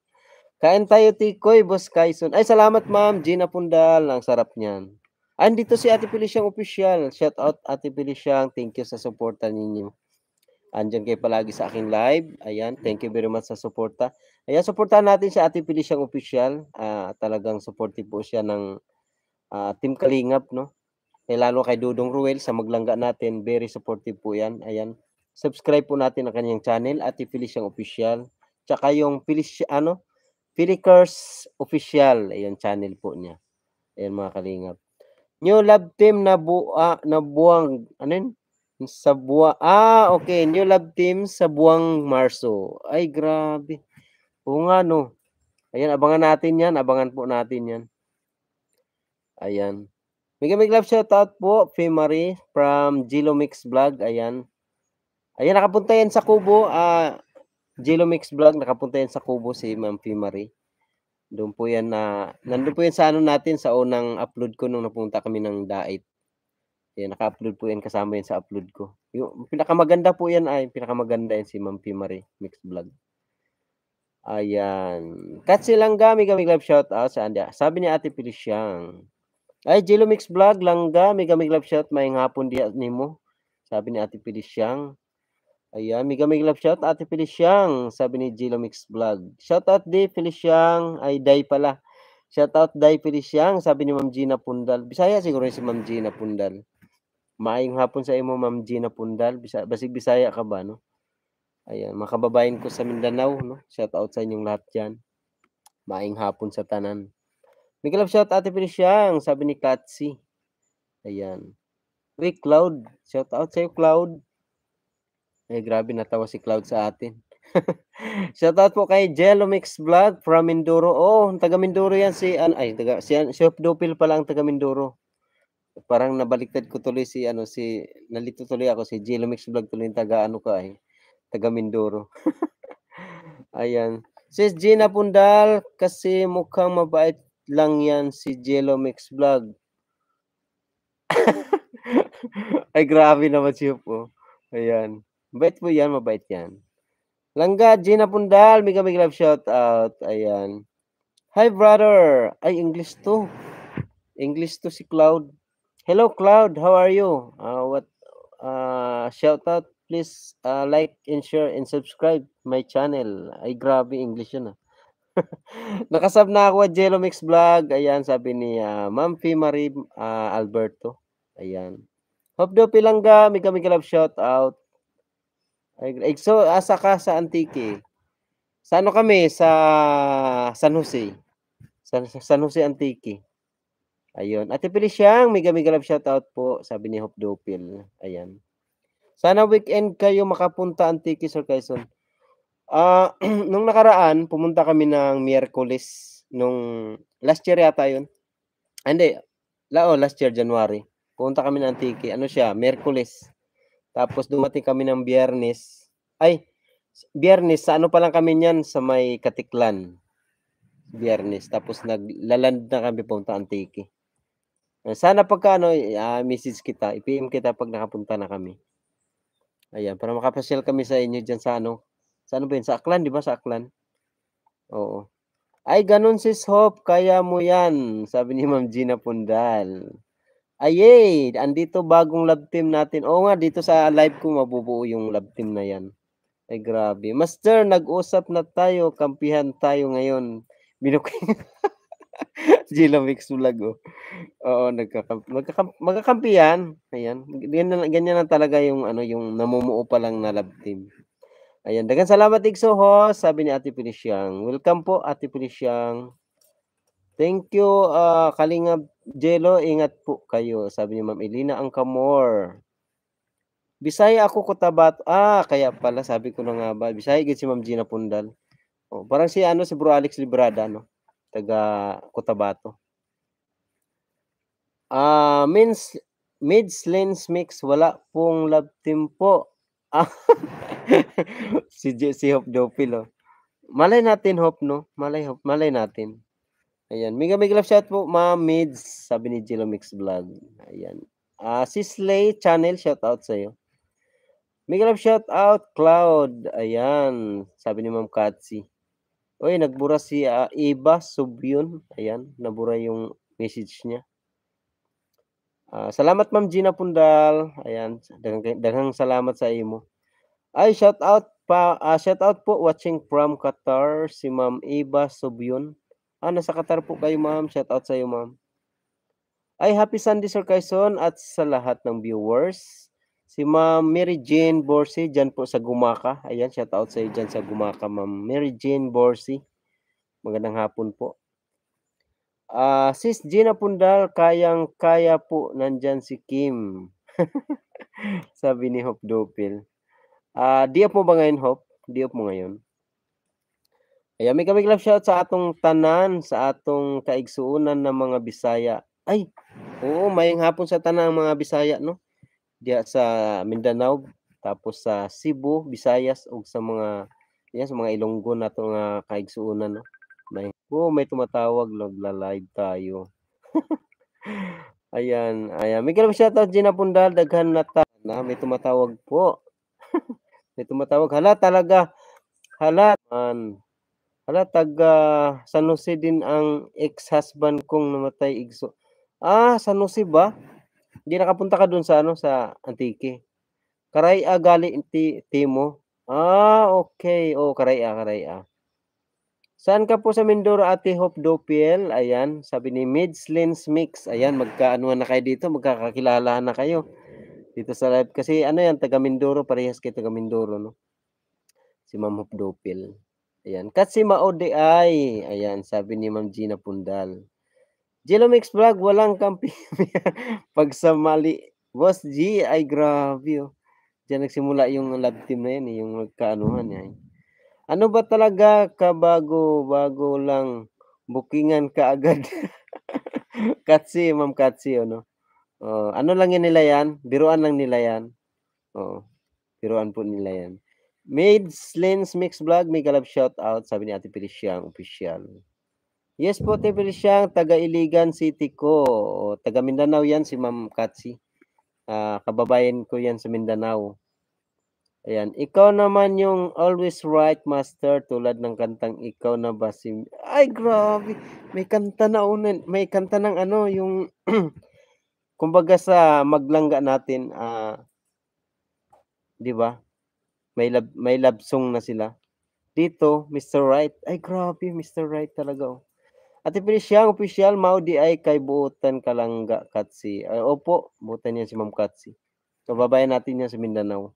Kain tayo, Tikoy, Boss Kaison. Ay, salamat, Ma'am. Gina Pundal. Ang sarap niyan. Ay, dito si Ate Feliciang official. Shout out, Ate Feliciang. Thank you sa suporta ninyo. Andiyan kayo palagi sa aking live. Ayan, thank you very much sa suporta. Ayan, suportahan natin si Ate Pili official. Uh, talagang supportive po siya ng uh, Team Kalingap, no? Eh, lalo kay Dudong Ruel sa maglangga natin. Very supportive po yan. Ayan. Subscribe po natin ang kanyang channel, Ate Pili official. Tsaka yung Pili, ano? Pilikers Official. Ayan, channel po niya. Ayan mga Kalingap. New Love Team na, bua, ah, na buwang, ano yun? Sa buwa, ah, okay. New Love Team sa buwang Marso. Ay, grabe. Oo nga, no. Ayan, abangan natin yan. Abangan po natin yan. Ayan. Mega Mega love shoutout po, Fimari from Gilomix Vlog. Ayan. Ayan, nakapunta yan sa Kubo. Uh, ah, Gilomix Vlog, nakapunta yan sa Kubo si Ma'am Fimari. Doon po yan na, nandun po yan sa ano natin, sa unang upload ko nung napunta kami ng Dait. Ayan, naka-upload po yan, kasama yan sa upload ko. Yung pinakamaganda po yan ay, pinakamaganda yan si Ma'am Fimari, Mix Vlog. Ayan. Katsi Langga, mega mega love shout out sa Anda. Sabi ni Ate Pilisyang. Ay, Jelo Mix Vlog, Langga, mega mega love shout. May hapon di nimo. Sabi ni Ate Pilisyang. Ayan, mega mega love shout Ate Pilisyang. Sabi ni Jelo Mix Vlog. Shout out di Pilisyang. Ay, Day pala. Shout out Day Pilisyang. Sabi ni Ma'am Gina Pundal. Bisaya siguro si Ma'am Gina Pundal. Maing hapon sa imo, Ma'am Gina Pundal. basig Bisaya ka ba, no? Ayan, mga kababayan ko sa Mindanao, no? Shout out sa inyong lahat diyan. Maing hapon sa tanan. Big love shout Ate Prisyang, sabi ni Katsi. Ayan. Uy, Cloud. Shout out sa'yo, Cloud. Ay, eh, grabe, natawa si Cloud sa atin. shout out po kay Jello Mix Vlog from Mindoro. Oh, taga Mindoro yan si, an, ay, taga, si, si Dopil pala ang taga Mindoro. Parang nabaliktad ko tuloy si, ano, si, nalito tuloy ako si Jello Mix Vlog tuloy yung taga, ano ka eh taga Mindoro. Ayan. Sis Gina Pundal, kasi mukhang mabait lang yan si Jello Mix Vlog. Ay, grabe naman siya po. Ayan. Mabait po yan, mabait yan. Langga, Gina Pundal, mega mega love shout out. Ayan. Hi, brother. Ay, English to. English to si Cloud. Hello, Cloud. How are you? Uh, what? Uh, shout out please uh, like and share and subscribe my channel. Ay, grabe English yun ah. Nakasab na ako at Jello Mix Vlog. Ayan, sabi ni uh, Ma'am P. Marie uh, ah, Alberto. Ayan. Hope do pilangga. Mika Mika Love shout out. Ay, so, asa ah, ka sa Antique. Sa ano kami? Sa San Jose. Sa, San Jose Antique. Ayun. Ate Feliciang, siyang, mega love shout out po. Sabi ni Hope Dopil. Ayan. Sana weekend kayo makapunta Antique Sir Quezon. Ah, uh, nung nakaraan pumunta kami ng Miyerkules nung last year yata 'yun. Ah, hindi, oh, last year January. Pumunta kami ng Antique. Ano siya? Miyerkules. Tapos dumating kami ng Biyernes. Ay, Biyernes sa ano pa lang kami niyan sa may Katiklan. Biyernes. Tapos naglaland na kami punta Antique. Ah, sana pagka ano, uh, message kita, i-PM kita pag nakapunta na kami. Ayan, para makapasyal kami sa inyo dyan sa ano. Sa ano ba yun? Sa Aklan, di ba? Sa Aklan. Oo. Ay, ganun sis Hope, kaya mo yan, sabi ni Ma'am Gina Pundal. Ayay, andito bagong love team natin. Oo nga, dito sa live ko mabubuo yung love team na yan. Ay, grabe. Master, nag-usap na tayo, kampihan tayo ngayon. Binuking. Gila Mix Vlog, oh. Oo, nagkakamp magkakamp magkakampi yan. Ayan. Ganyan, ganyan na talaga yung, ano, yung namumuo pa lang na love team. Ayan. Dagan salamat, Ikso Host. Sabi ni Ate Pinisyang. Welcome po, Ate Pinisyang. Thank you, uh, Kalinga Jelo, Ingat po kayo. Sabi ni Ma'am Elina ang Angkamor. Bisaya ako Cotabato. Ah, kaya pala sabi ko na nga ba. Bisaya gid si Ma'am Gina Pundal. Oh, parang si ano si Bro Alex Librada no taga Cotabato. Ah, uh, means mids lens mix wala pong love team po. Ah, si si Hope Jopil oh. Malay natin Hope no. Malay Hope, malay natin. Ayan, mega big love shout po ma mids sabi ni Jilo Mix Vlog. Ayan. Ah, uh, si Channel shout out sa iyo. Mega love shout out Cloud. Ayan, sabi ni Ma'am Katsi. Oy, nagbura si uh, ah, Eva Subyon. Ayan, nabura yung message niya. Uh, salamat Ma'am Gina Pundal. Ayan, daghang, daghang salamat sa imo. Ay, shout out pa uh, ah, shout out po watching from Qatar si Ma'am Eva Subyun. Ah, nasa Qatar po kayo, Ma'am. Shout out sa iyo, Ma'am. Ay, happy Sunday Sir Kaison at sa lahat ng viewers. Si Ma'am Mary Jane Borsi, dyan po sa Gumaka. Ayan, shout out sa iyo dyan sa Gumaka, Ma'am Mary Jane Borsi. Magandang hapon po. Uh, sis Gina Pundal, kayang-kaya po nandyan si Kim. Sabi ni Hope Dopil. Uh, di po ba ngayon, Hope? Di mo ngayon? Ayan, may kami love shout sa atong tanan, sa atong kaigsuunan ng mga Bisaya. Ay, oo, mayang hapon sa tanan ang mga Bisaya, no? diya sa Mindanao tapos sa Cebu, Visayas ug sa mga diya sa mga Ilonggo nato nga kaigsuonan no. May oh, may tumatawag nagla-live tayo. ayan, ayan. Miguel kalabas shoutout Gina Pundal, daghan na ta. Na, may tumatawag po. may tumatawag. Hala talaga. Hala man. Hala taga San Jose din ang ex-husband kong namatay igso. Ah, San Jose ba? Hindi nakapunta ka doon sa ano sa Antique. Karay agali ah, ti Timo. Ah, okay. Oh, karay a, ah, karay a. Ah. Saan ka po sa Mindoro, Ate Hope Dopiel? Ayan, sabi ni Mids Lens Mix. Ayan, magkaanuan na kayo dito, magkakakilala na kayo dito sa live. Kasi ano yan, taga Mindoro, parehas kay taga Mindoro, no? Si Ma'am Hope Dopiel. Ayan, kasi mao di ay. Ayan, sabi ni Ma'am Gina Pundal. Jelomix Vlog, walang kampi. Pag sa mali, Boss G, ay grabe oh. Diyan nagsimula yung love team na yan, eh, yung magkaanuhan niya. Eh. Ano ba talaga kabago, bago lang bookingan ka agad? Katsi, Ma'am Katsi, ano? Oh, ano lang yan nila yan? Biruan lang nila yan. Oh, biruan po nila yan. Maids, Lens, Mix Vlog, may galap shoutout. Sabi ni Ate Feliciang, official. Yes po, Te Feliciang, taga Iligan City ko. O, taga Mindanao yan si Ma'am Katsi. Uh, kababayan ko yan sa Mindanao. Ayan. Ikaw naman yung always right, master. Tulad ng kantang Ikaw na ba si... Ay, grabe. May kanta na unan. May kanta ng ano, yung... kumbaga sa maglangga natin, uh, di ba? May love, may love song na sila. Dito, Mr. Right. Ay, grabe, Mr. Right talaga. Oh. At Feliciang official mao di ay kay Buutan Kalanga Katsi. Ay, opo, buotan niya si Ma'am Katsi. Kababayan natin niya sa Mindanao.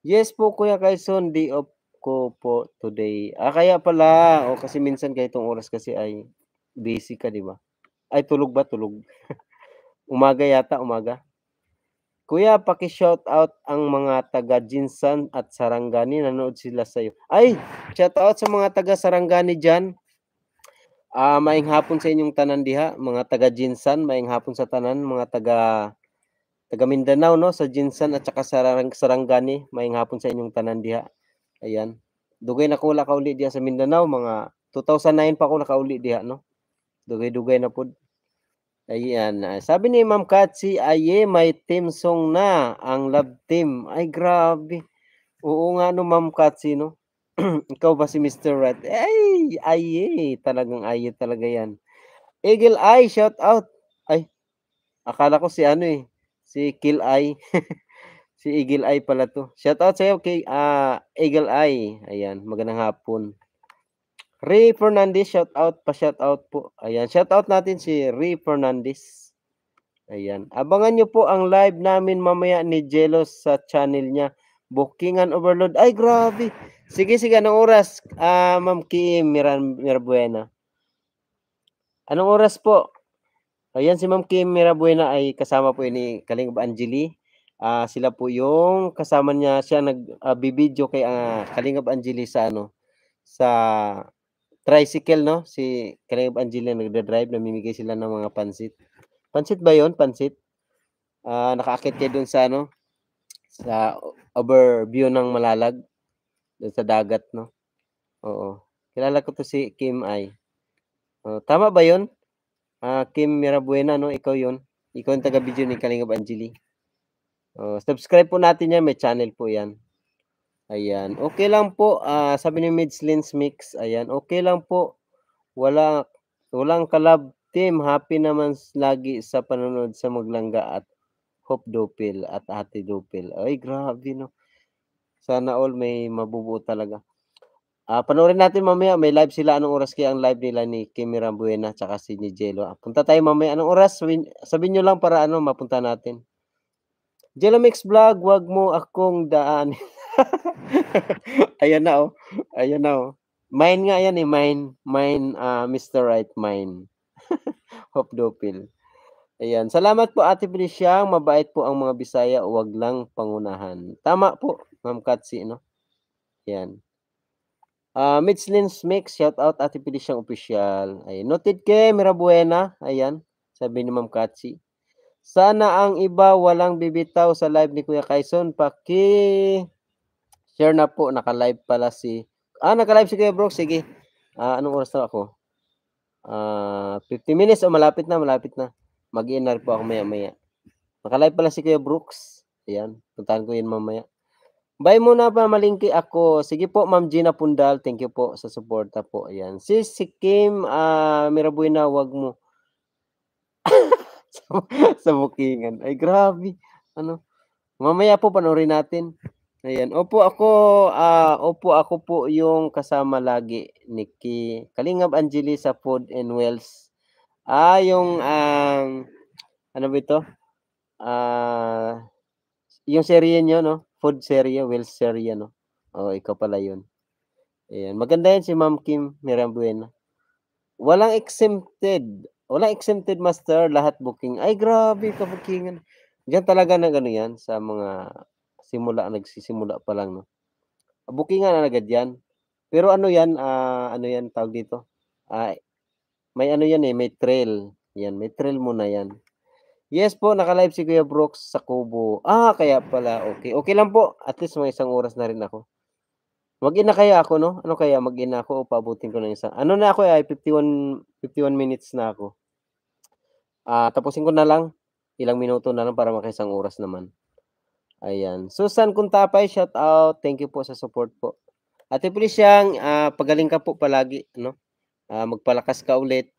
Yes po Kuya Kaison, di off ko po today. Ah, kaya pala. O oh, kasi minsan kay ganitong oras kasi ay busy ka, di ba? Ay, tulog ba? Tulog. umaga yata, umaga. Kuya, paki-shout out ang mga taga Jinsan at Sarangani. Nanood sila sa iyo. Ay, shout out sa mga taga Sarangani diyan. Ah, maing hapon sa inyong tanan diha, mga taga Jinsan, maing hapon sa tanan, mga taga taga Mindanao no, sa Jinsan at saka sa Sarang, Sarangani, maing hapon sa inyong tanan diha. Ayan. Dugay na ko la kauli diha sa Mindanao, mga 2009 pa ko nakauli diha no. Dugay-dugay na pud. Ayan. Ah, sabi ni Ma'am Katsi, aye, may team song na ang love team. Ay, grabe. Oo nga no, Ma'am Katsi, no? Ikaw ba si Mr. Red? Ay, ay, ay, eh. talagang ay eh, talaga yan. Eagle Eye, shout out. Ay, akala ko si ano eh, si Kill Eye. si Eagle Eye pala to. Shout out sa'yo okay, uh, Eagle Eye. Ayan, magandang hapon. Ray Fernandez, shout out pa shout out po. Ayan, shout out natin si Ray Fernandez. Ayan. Abangan nyo po ang live namin mamaya ni Jelos sa channel niya. Bookingan overload. Ay, grabe. Sige, sige. Anong oras, uh, Ma'am Kim Miran Mirabuena? Anong oras po? Ayan, si Ma'am Kim Mirabuena ay kasama po ni Kalingab Angeli. Uh, sila po yung kasama niya. Siya nag-video ah, uh, kay uh, Kalingab Angeli sa ano sa tricycle, no? Si Kalingab Angeli nagda-drive. Namimigay sila ng mga pansit. Pansit ba yon Pansit? Uh, nakaakit kayo dun sa ano? Sa overview ng Malalag doon sa dagat, no? Oo. Kilala ko to si Kim Ai. Uh, tama ba yun? Uh, Kim Mirabuena, no? Ikaw yun. Ikaw yung taga-video ni Kalingap Angeli. Uh, subscribe po natin yan. May channel po yan. Ayan. Okay lang po. Uh, sabi ni Mids Lens Mix. Ayan. Okay lang po. Wala, walang kalab team. Happy naman lagi sa panonood sa Maglanga at Pop Dupil at Ate Dupil. Ay, grabe no. Sana all may mabubuo talaga. Uh, panoorin natin mamaya, may live sila. Anong oras kaya ang live nila ni Kimi Rambuena tsaka si ni Jello. Ah, punta tayo mamaya. Anong oras? Sabihin, sabihin nyo lang para ano, mapunta natin. Jello Mix Vlog, wag mo akong daan. Ayan na oh. Ayan na oh. Mine nga yan eh, mine. Mine, uh, ah, Mr. Right, mine. Hope Dopil. Ayan. Salamat po Ate Felicia. Mabait po ang mga Bisaya. Huwag lang pangunahan. Tama po, Ma'am Katsi. No? Ayan. Uh, ah, Mitslin Smith, shout out Ate Felicia official. Ay, Noted ke, Mirabuena. Ayan. Sabi ni Ma'am Katsi. Sana ang iba walang bibitaw sa live ni Kuya Kaison. Paki share na po. Naka-live pala si... Ah, naka-live si Kuya Brooks. Sige. Uh, anong oras na ako? Uh, ah, 50 minutes o oh, malapit na, malapit na. Mag-inar po ako maya-maya. Nakalive pala si Kuya Brooks. Ayan, puntahan ko yun mamaya. Bye muna pa, malingki ako. Sige po, Ma'am Gina Pundal. Thank you po sa suporta po. Ayan. Si, si Kim uh, ah, Mirabuena, wag mo. sa, sa bukingan. Ay, grabe. Ano? Mamaya po, panoorin natin. Ayan. Opo ako, uh, opo ako po yung kasama lagi ni Kalingab Angeli Food and Wells Ah, yung um, ano ba ito? Ah, uh, yung serye niyo, no? Food serye, well serye, no? Oh, ikaw pala yun. Ayan. Maganda yan si Ma'am Kim Mirambuena. Walang exempted. Walang exempted master, lahat booking. Ay, grabe ka booking. Diyan talaga na gano'n yan sa mga simula, nagsisimula pa lang. No? Bookingan na agad yan. Pero ano yan, uh, ano yan tawag dito? Uh, may ano yan eh, may trail. Yan, may trail muna yan. Yes po, naka-live si Kuya Brooks sa Kubo. Ah, kaya pala, okay. Okay lang po, at least may isang oras na rin ako. Mag-ina kaya ako, no? Ano kaya, mag ako o pabutin ko na isang... Ano na ako ay, eh? 51, 51 minutes na ako. Ah, tapusin ko na lang. Ilang minuto na lang para makaisang oras naman. Ayan. Susan Kuntapay, shout out. Thank you po sa support po. Ate Feliciang, uh, ah, pagaling ka po palagi, no? uh, magpalakas ka ulit.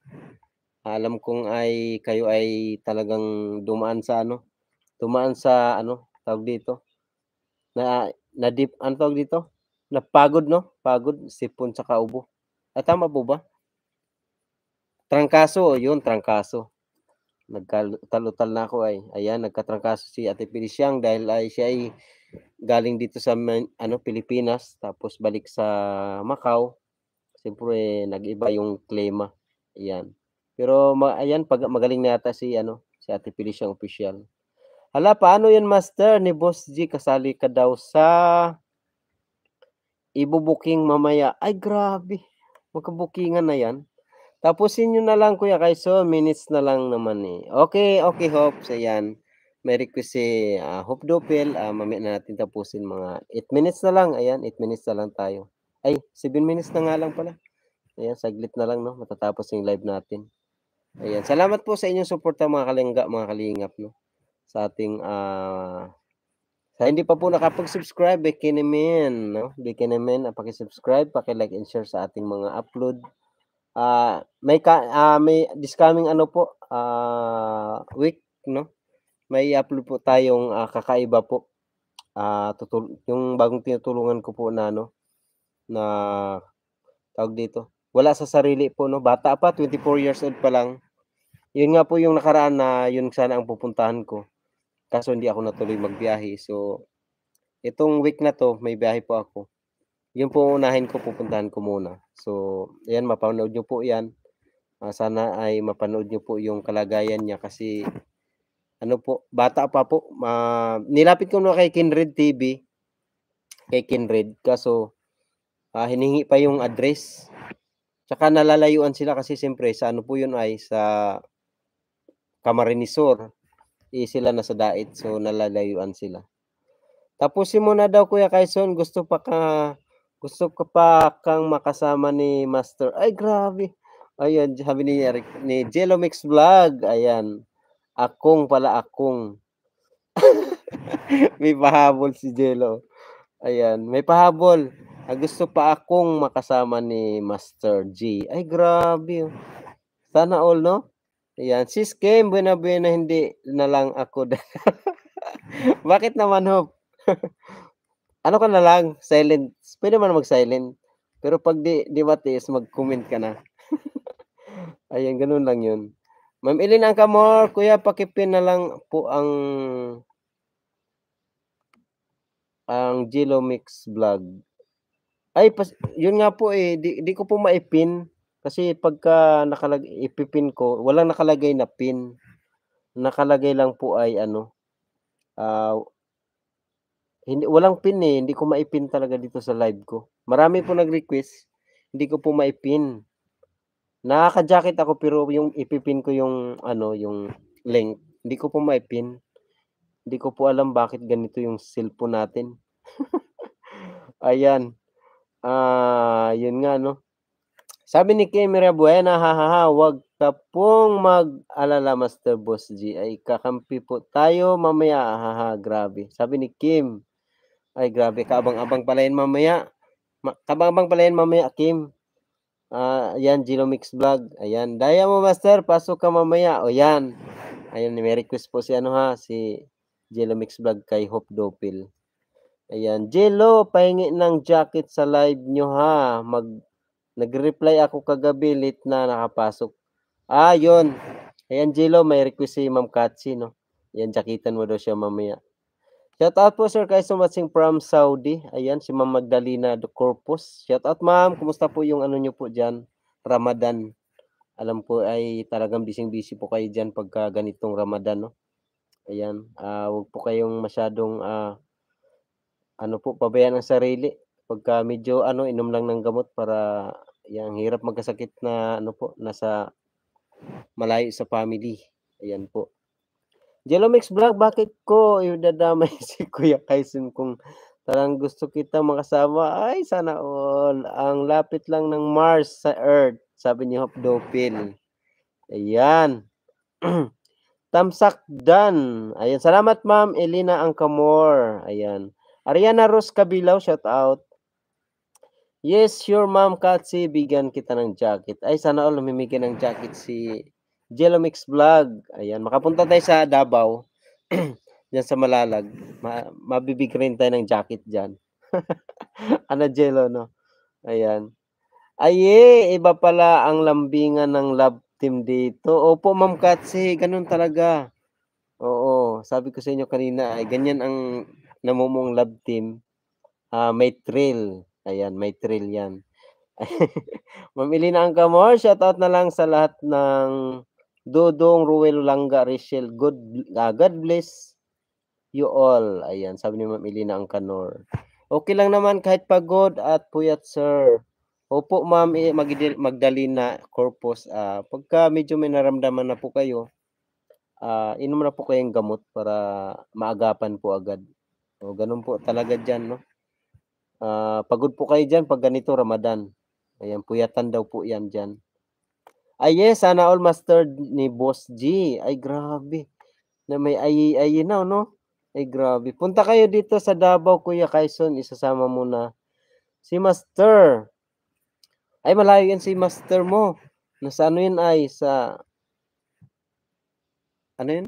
Alam kong ay kayo ay talagang dumaan sa ano, dumaan sa ano, tawag dito. Na na deep ano tawag dito? Napagod no? Pagod sipon sa kaubo. At ah, tama po ba? Trangkaso, yun, trangkaso. Nagkalutal na ako ay. Ayan, nagkatrangkaso si Ate Pilisyang dahil ay siya ay galing dito sa ano Pilipinas tapos balik sa Macau Siyempre, nag-iba yung klima. Ayan. Pero ma- ayan, pag magaling na si, ano, si Ate Felicia official. Hala, paano yan, Master? Ni Boss G, kasali ka daw sa ibubuking mamaya. Ay, grabe. Magkabukingan na yan. Tapusin nyo na lang, Kuya Kaiso. Minutes na lang naman eh. Okay, okay, Hope. So, yan. May request si uh, Hope Doppel. Uh, ah, mamaya na natin tapusin mga 8 minutes na lang. Ayan, 8 minutes na lang tayo. Ay, 7 minutes na nga lang pala. Ayan, saglit na lang, no? Matatapos yung live natin. Ayan. Salamat po sa inyong suporta mga kalingga, mga kalingap, no? Sa ating, uh, sa hindi pa po nakapag-subscribe, eh, kinimin, no? Di ah, paki-subscribe, paki-like and share sa ating mga upload. Uh, may, ka, uh, may this coming ano po, uh, week, no? May upload po tayong uh, kakaiba po. Uh, tutul- yung bagong tinutulungan ko po na, no? na tawag dito. Wala sa sarili po, no? Bata pa, 24 years old pa lang. Yun nga po yung nakaraan na yun sana ang pupuntahan ko. Kaso hindi ako natuloy magbiyahe. So, itong week na to, may biyahe po ako. Yun po unahin ko, pupuntahan ko muna. So, ayan, mapanood nyo po yan. Uh, sana ay mapanood nyo po yung kalagayan niya kasi ano po, bata pa po. Uh, nilapit ko na kay Kinred TV. Kay Kinred. Kaso, uh, hiningi pa yung address. Tsaka nalalayuan sila kasi siyempre sa ano po yun ay sa Camarinesor. Eh, sila nasa Dait so nalalayuan sila. Tapusin mo na daw Kuya Kaison, gusto pa ka gusto ko pa kang makasama ni Master. Ay grabe. Ayan, sabi ni Eric, ni Jello Mix Vlog. Ayan. Akong pala akong. may pahabol si Jello. Ayan, may pahabol. Ah, gusto pa akong makasama ni Master G. Ay, grabe. Oh. Sana all, no? Ayan. Sis game, buena-buena, hindi na lang ako. Bakit naman, Hope? ano ka na lang? Silent. Pwede man mag-silent. Pero pag di, di matis, mag-comment ka na. Ayan, ganun lang yun. Ma'am Ilin ang kamor, kuya, pakipin na lang po ang ang Gilo Mix Vlog. Ay, pas, yun nga po eh, di, di ko po maipin. Kasi pagka nakalag, ipipin ko, walang nakalagay na pin. Nakalagay lang po ay ano, uh, hindi, walang pin eh, hindi ko maipin talaga dito sa live ko. Marami po nag-request, hindi ko po maipin. Nakaka-jacket ako pero yung ipipin ko yung ano, yung link, hindi ko po maipin. Hindi ko po alam bakit ganito yung cellphone natin. Ayan. Ah, yun nga, no? Sabi ni Kim Buena, ha ha ha, wag ka pong mag-alala, Master Boss G. Ay, kakampi po tayo mamaya, ha ha, grabe. Sabi ni Kim, ay, grabe, kaabang-abang pala yan mamaya. Ma- kaabang-abang pala yan mamaya, Kim. Uh, ah, yan, Gilo Mix Vlog. Ayan, daya mo, Master, pasok ka mamaya. O, yan. Ayun, may request po si ano ha, si Gilo Mix Vlog kay Hope Dopil. Ayan, Jello, pahingi ng jacket sa live nyo ha. Mag, nag-reply ako kagabi, late na nakapasok. Ah, yun. Ayan, Jello, may request si Ma'am Katsi, no? Ayan, jakitan mo daw siya mamaya. Shout out po sir kay sumatsing from Saudi. Ayan, si Ma'am Magdalena de Corpus. Shout out ma'am, kumusta po yung ano nyo po dyan? Ramadan. Alam po ay talagang busy busy po kayo dyan pagka ganitong Ramadan. No? Ayan, uh, huwag po kayong masyadong uh, ano po, pabayaan ang sarili. Pagka medyo ano, inom lang ng gamot para yang hirap magkasakit na ano po, nasa malayo sa family. Ayan po. Jelomix Black, bakit ko idadamay si Kuya Kaisen kung Tarang gusto kita makasama. Ay, sana all. Ang lapit lang ng Mars sa Earth. Sabi ni Hope Dopil. Ayan. Tamsak Dan. Ayan. Salamat, Ma'am Elena Angkamor. Ayan. Ariana Rose Cabilao, shout out. Yes, your mom, Katsi, bigyan kita ng jacket. Ay, sana all lumimigyan ng jacket si Jellomix Vlog. Ayan, makapunta tayo sa Davao. diyan sa Malalag. Ma mabibig tayo ng jacket diyan. ano Jello, no? Ayan. Aye, eh, iba pala ang lambingan ng love team dito. Opo, Ma'am Katsi, ganun talaga. Oo, sabi ko sa inyo kanina, ay ganyan ang namumong love team, uh, may thrill. Ayan, may thrill yan. Mamili na ang kamor. Shoutout na lang sa lahat ng Dudong, Ruel, Langga, Rachel. Good, uh, God bless you all. Ayan, sabi ni na ang kanor. Okay lang naman kahit pagod at puyat, sir. Opo, ma'am, eh, magdali na corpus. Uh, pagka medyo may naramdaman na po kayo, uh, inom na po kayong gamot para maagapan po agad. So, ganun po talaga dyan, no? Uh, pagod po kayo dyan pag ganito Ramadan. Ayan, puyatan daw po yan dyan. Ay, yes, sana all mastered ni Boss G. Ay, grabe. Na may ay, ay, now, no? Ay, grabe. Punta kayo dito sa Davao, Kuya Kaison. Isasama mo na si Master. Ay, malayo yan si Master mo. Nasa ano yun ay? Sa... Ano yun?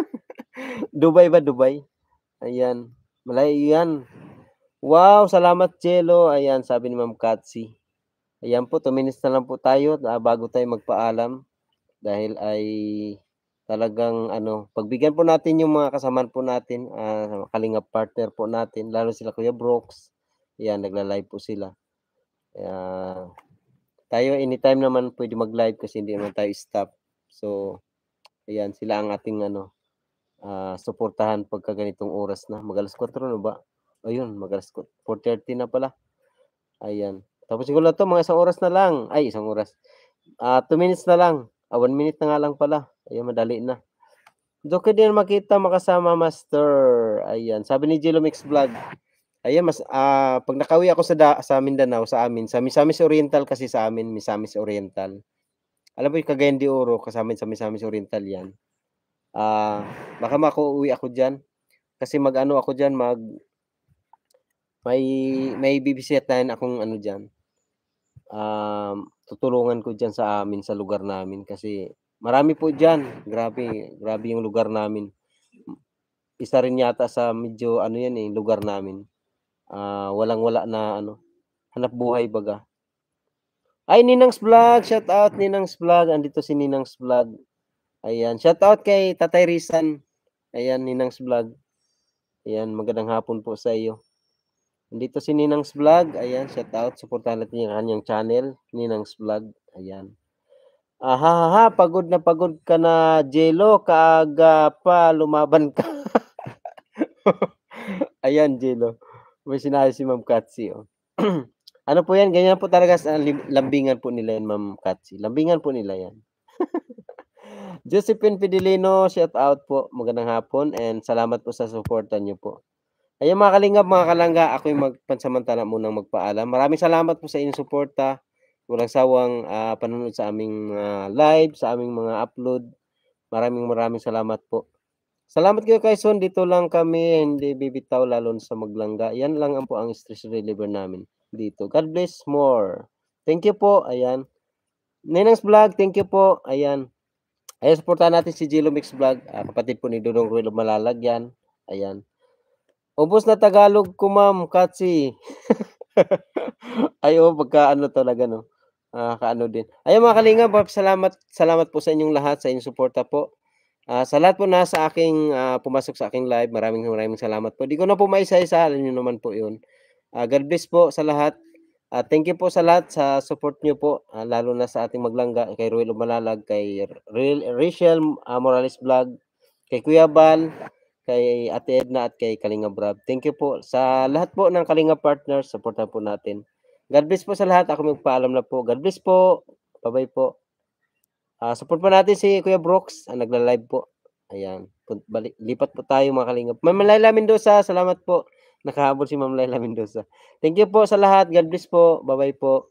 Dubai ba, Dubai? Ayan. Malayo yan. Wow, salamat Chelo. Ayan, sabi ni Ma'am Katsi. Ayan po, 2 minutes na lang po tayo ah, bago tayo magpaalam. Dahil ay talagang ano, pagbigyan po natin yung mga kasamaan po natin, uh, ah, kalinga partner po natin, lalo sila Kuya Brooks. Ayan, nagla-live po sila. Uh, tayo anytime naman pwede mag-live kasi hindi naman tayo stop. So, ayan, sila ang ating ano, uh, suportahan pagka ganitong oras na. Magalas 4 na ba? Ayun, magalas 4.30 na pala. Ayan. Tapos siguro to, mga isang oras na lang. Ay, isang oras. Uh, two minutes na lang. Uh, one minute na nga lang pala. Ayan, madali na. Doon din makita makasama, Master. Ayan, sabi ni Mix Vlog. Ayan, mas, uh, pag nakawi ako sa, da, sa Mindanao, sa amin, sa Misamis Oriental kasi sa amin, Misamis Oriental. Alam mo yung Cagayan de Oro, kasama sa Misamis Oriental yan. Ah, uh, baka makuwi ako diyan kasi magano ako diyan mag may may bibisitahin akong ano diyan. Um, ah, tutulungan ko diyan sa amin sa lugar namin kasi marami po diyan. Grabe, grabe yung lugar namin. Isa rin yata sa medyo ano yan eh, lugar namin. Uh, ah, walang wala na ano, hanap buhay baga. Ay, Ninang's Vlog. Shout out, Ninang's Vlog. Andito si Ninang's Vlog. Ayan, shout out kay Tatay Risan. Ayan, Ninang's Vlog. Ayan, magandang hapon po sa iyo. Dito si Ninang's Vlog. Ayan, shout out. Supportahan natin yung kanyang channel, Ninang's Vlog. Ayan. Ahaha, pagod na pagod ka na, Jelo, kaaga pa, lumaban ka. Ayan, Jelo. May sinabi si Ma'am Katsi, oh. ano po yan? Ganyan po talaga sa lambingan po nila yan, Ma'am Katsi. Lambingan po nila yan. Josephine Pidilino, shout out po. Magandang hapon and salamat po sa suporta niyo po. Ayun mga kalingap, mga kalangga, ako yung magpansamantala munang magpaalam. Maraming salamat po sa inyong suporta. Walang sawang uh, ah, panunod sa aming uh, live, sa aming mga upload. Maraming maraming salamat po. Salamat kayo kay Son. Dito lang kami, hindi bibitaw lalo sa maglangga. Yan lang ang po ang stress reliever namin dito. God bless more. Thank you po. Ayan. Ninang's Vlog, thank you po. Ayan. Ayan, supportahan natin si Jilo Mix Vlog. Ah, kapatid po ni Dunong Ruelo yan. Ayan. Ubus na Tagalog ko, ma'am, Katsi. Ayo, oh, pagka ano talaga, no? Ah, kaano din. Ayun mga kalinga, salamat, salamat po sa inyong lahat, sa inyong suporta po. Uh, sa lahat po na sa aking uh, pumasok sa aking live, maraming maraming salamat po. Di ko na po maisa-isa, alam naman po 'yun. Uh, God bless po sa lahat. Uh, thank you po sa lahat sa support niyo po, uh, lalo na sa ating maglangga, kay Ruel Umalalag, kay Real, Rachel uh, Morales Vlog, kay Kuya Bal, kay Ate Edna at kay Kalinga Brab. Thank you po sa lahat po ng Kalinga Partners, support na po natin. God bless po sa lahat. Ako magpaalam na po. God bless po. Bye-bye po. Uh, support po natin si Kuya Brooks, ang nagla-live po. Ayan. Balik, lipat po tayo mga Kalinga. May malalamin doon sa salamat po. Nakahabol si Ma'am Laila Mendoza. Thank you po sa lahat. God bless po. Bye-bye po.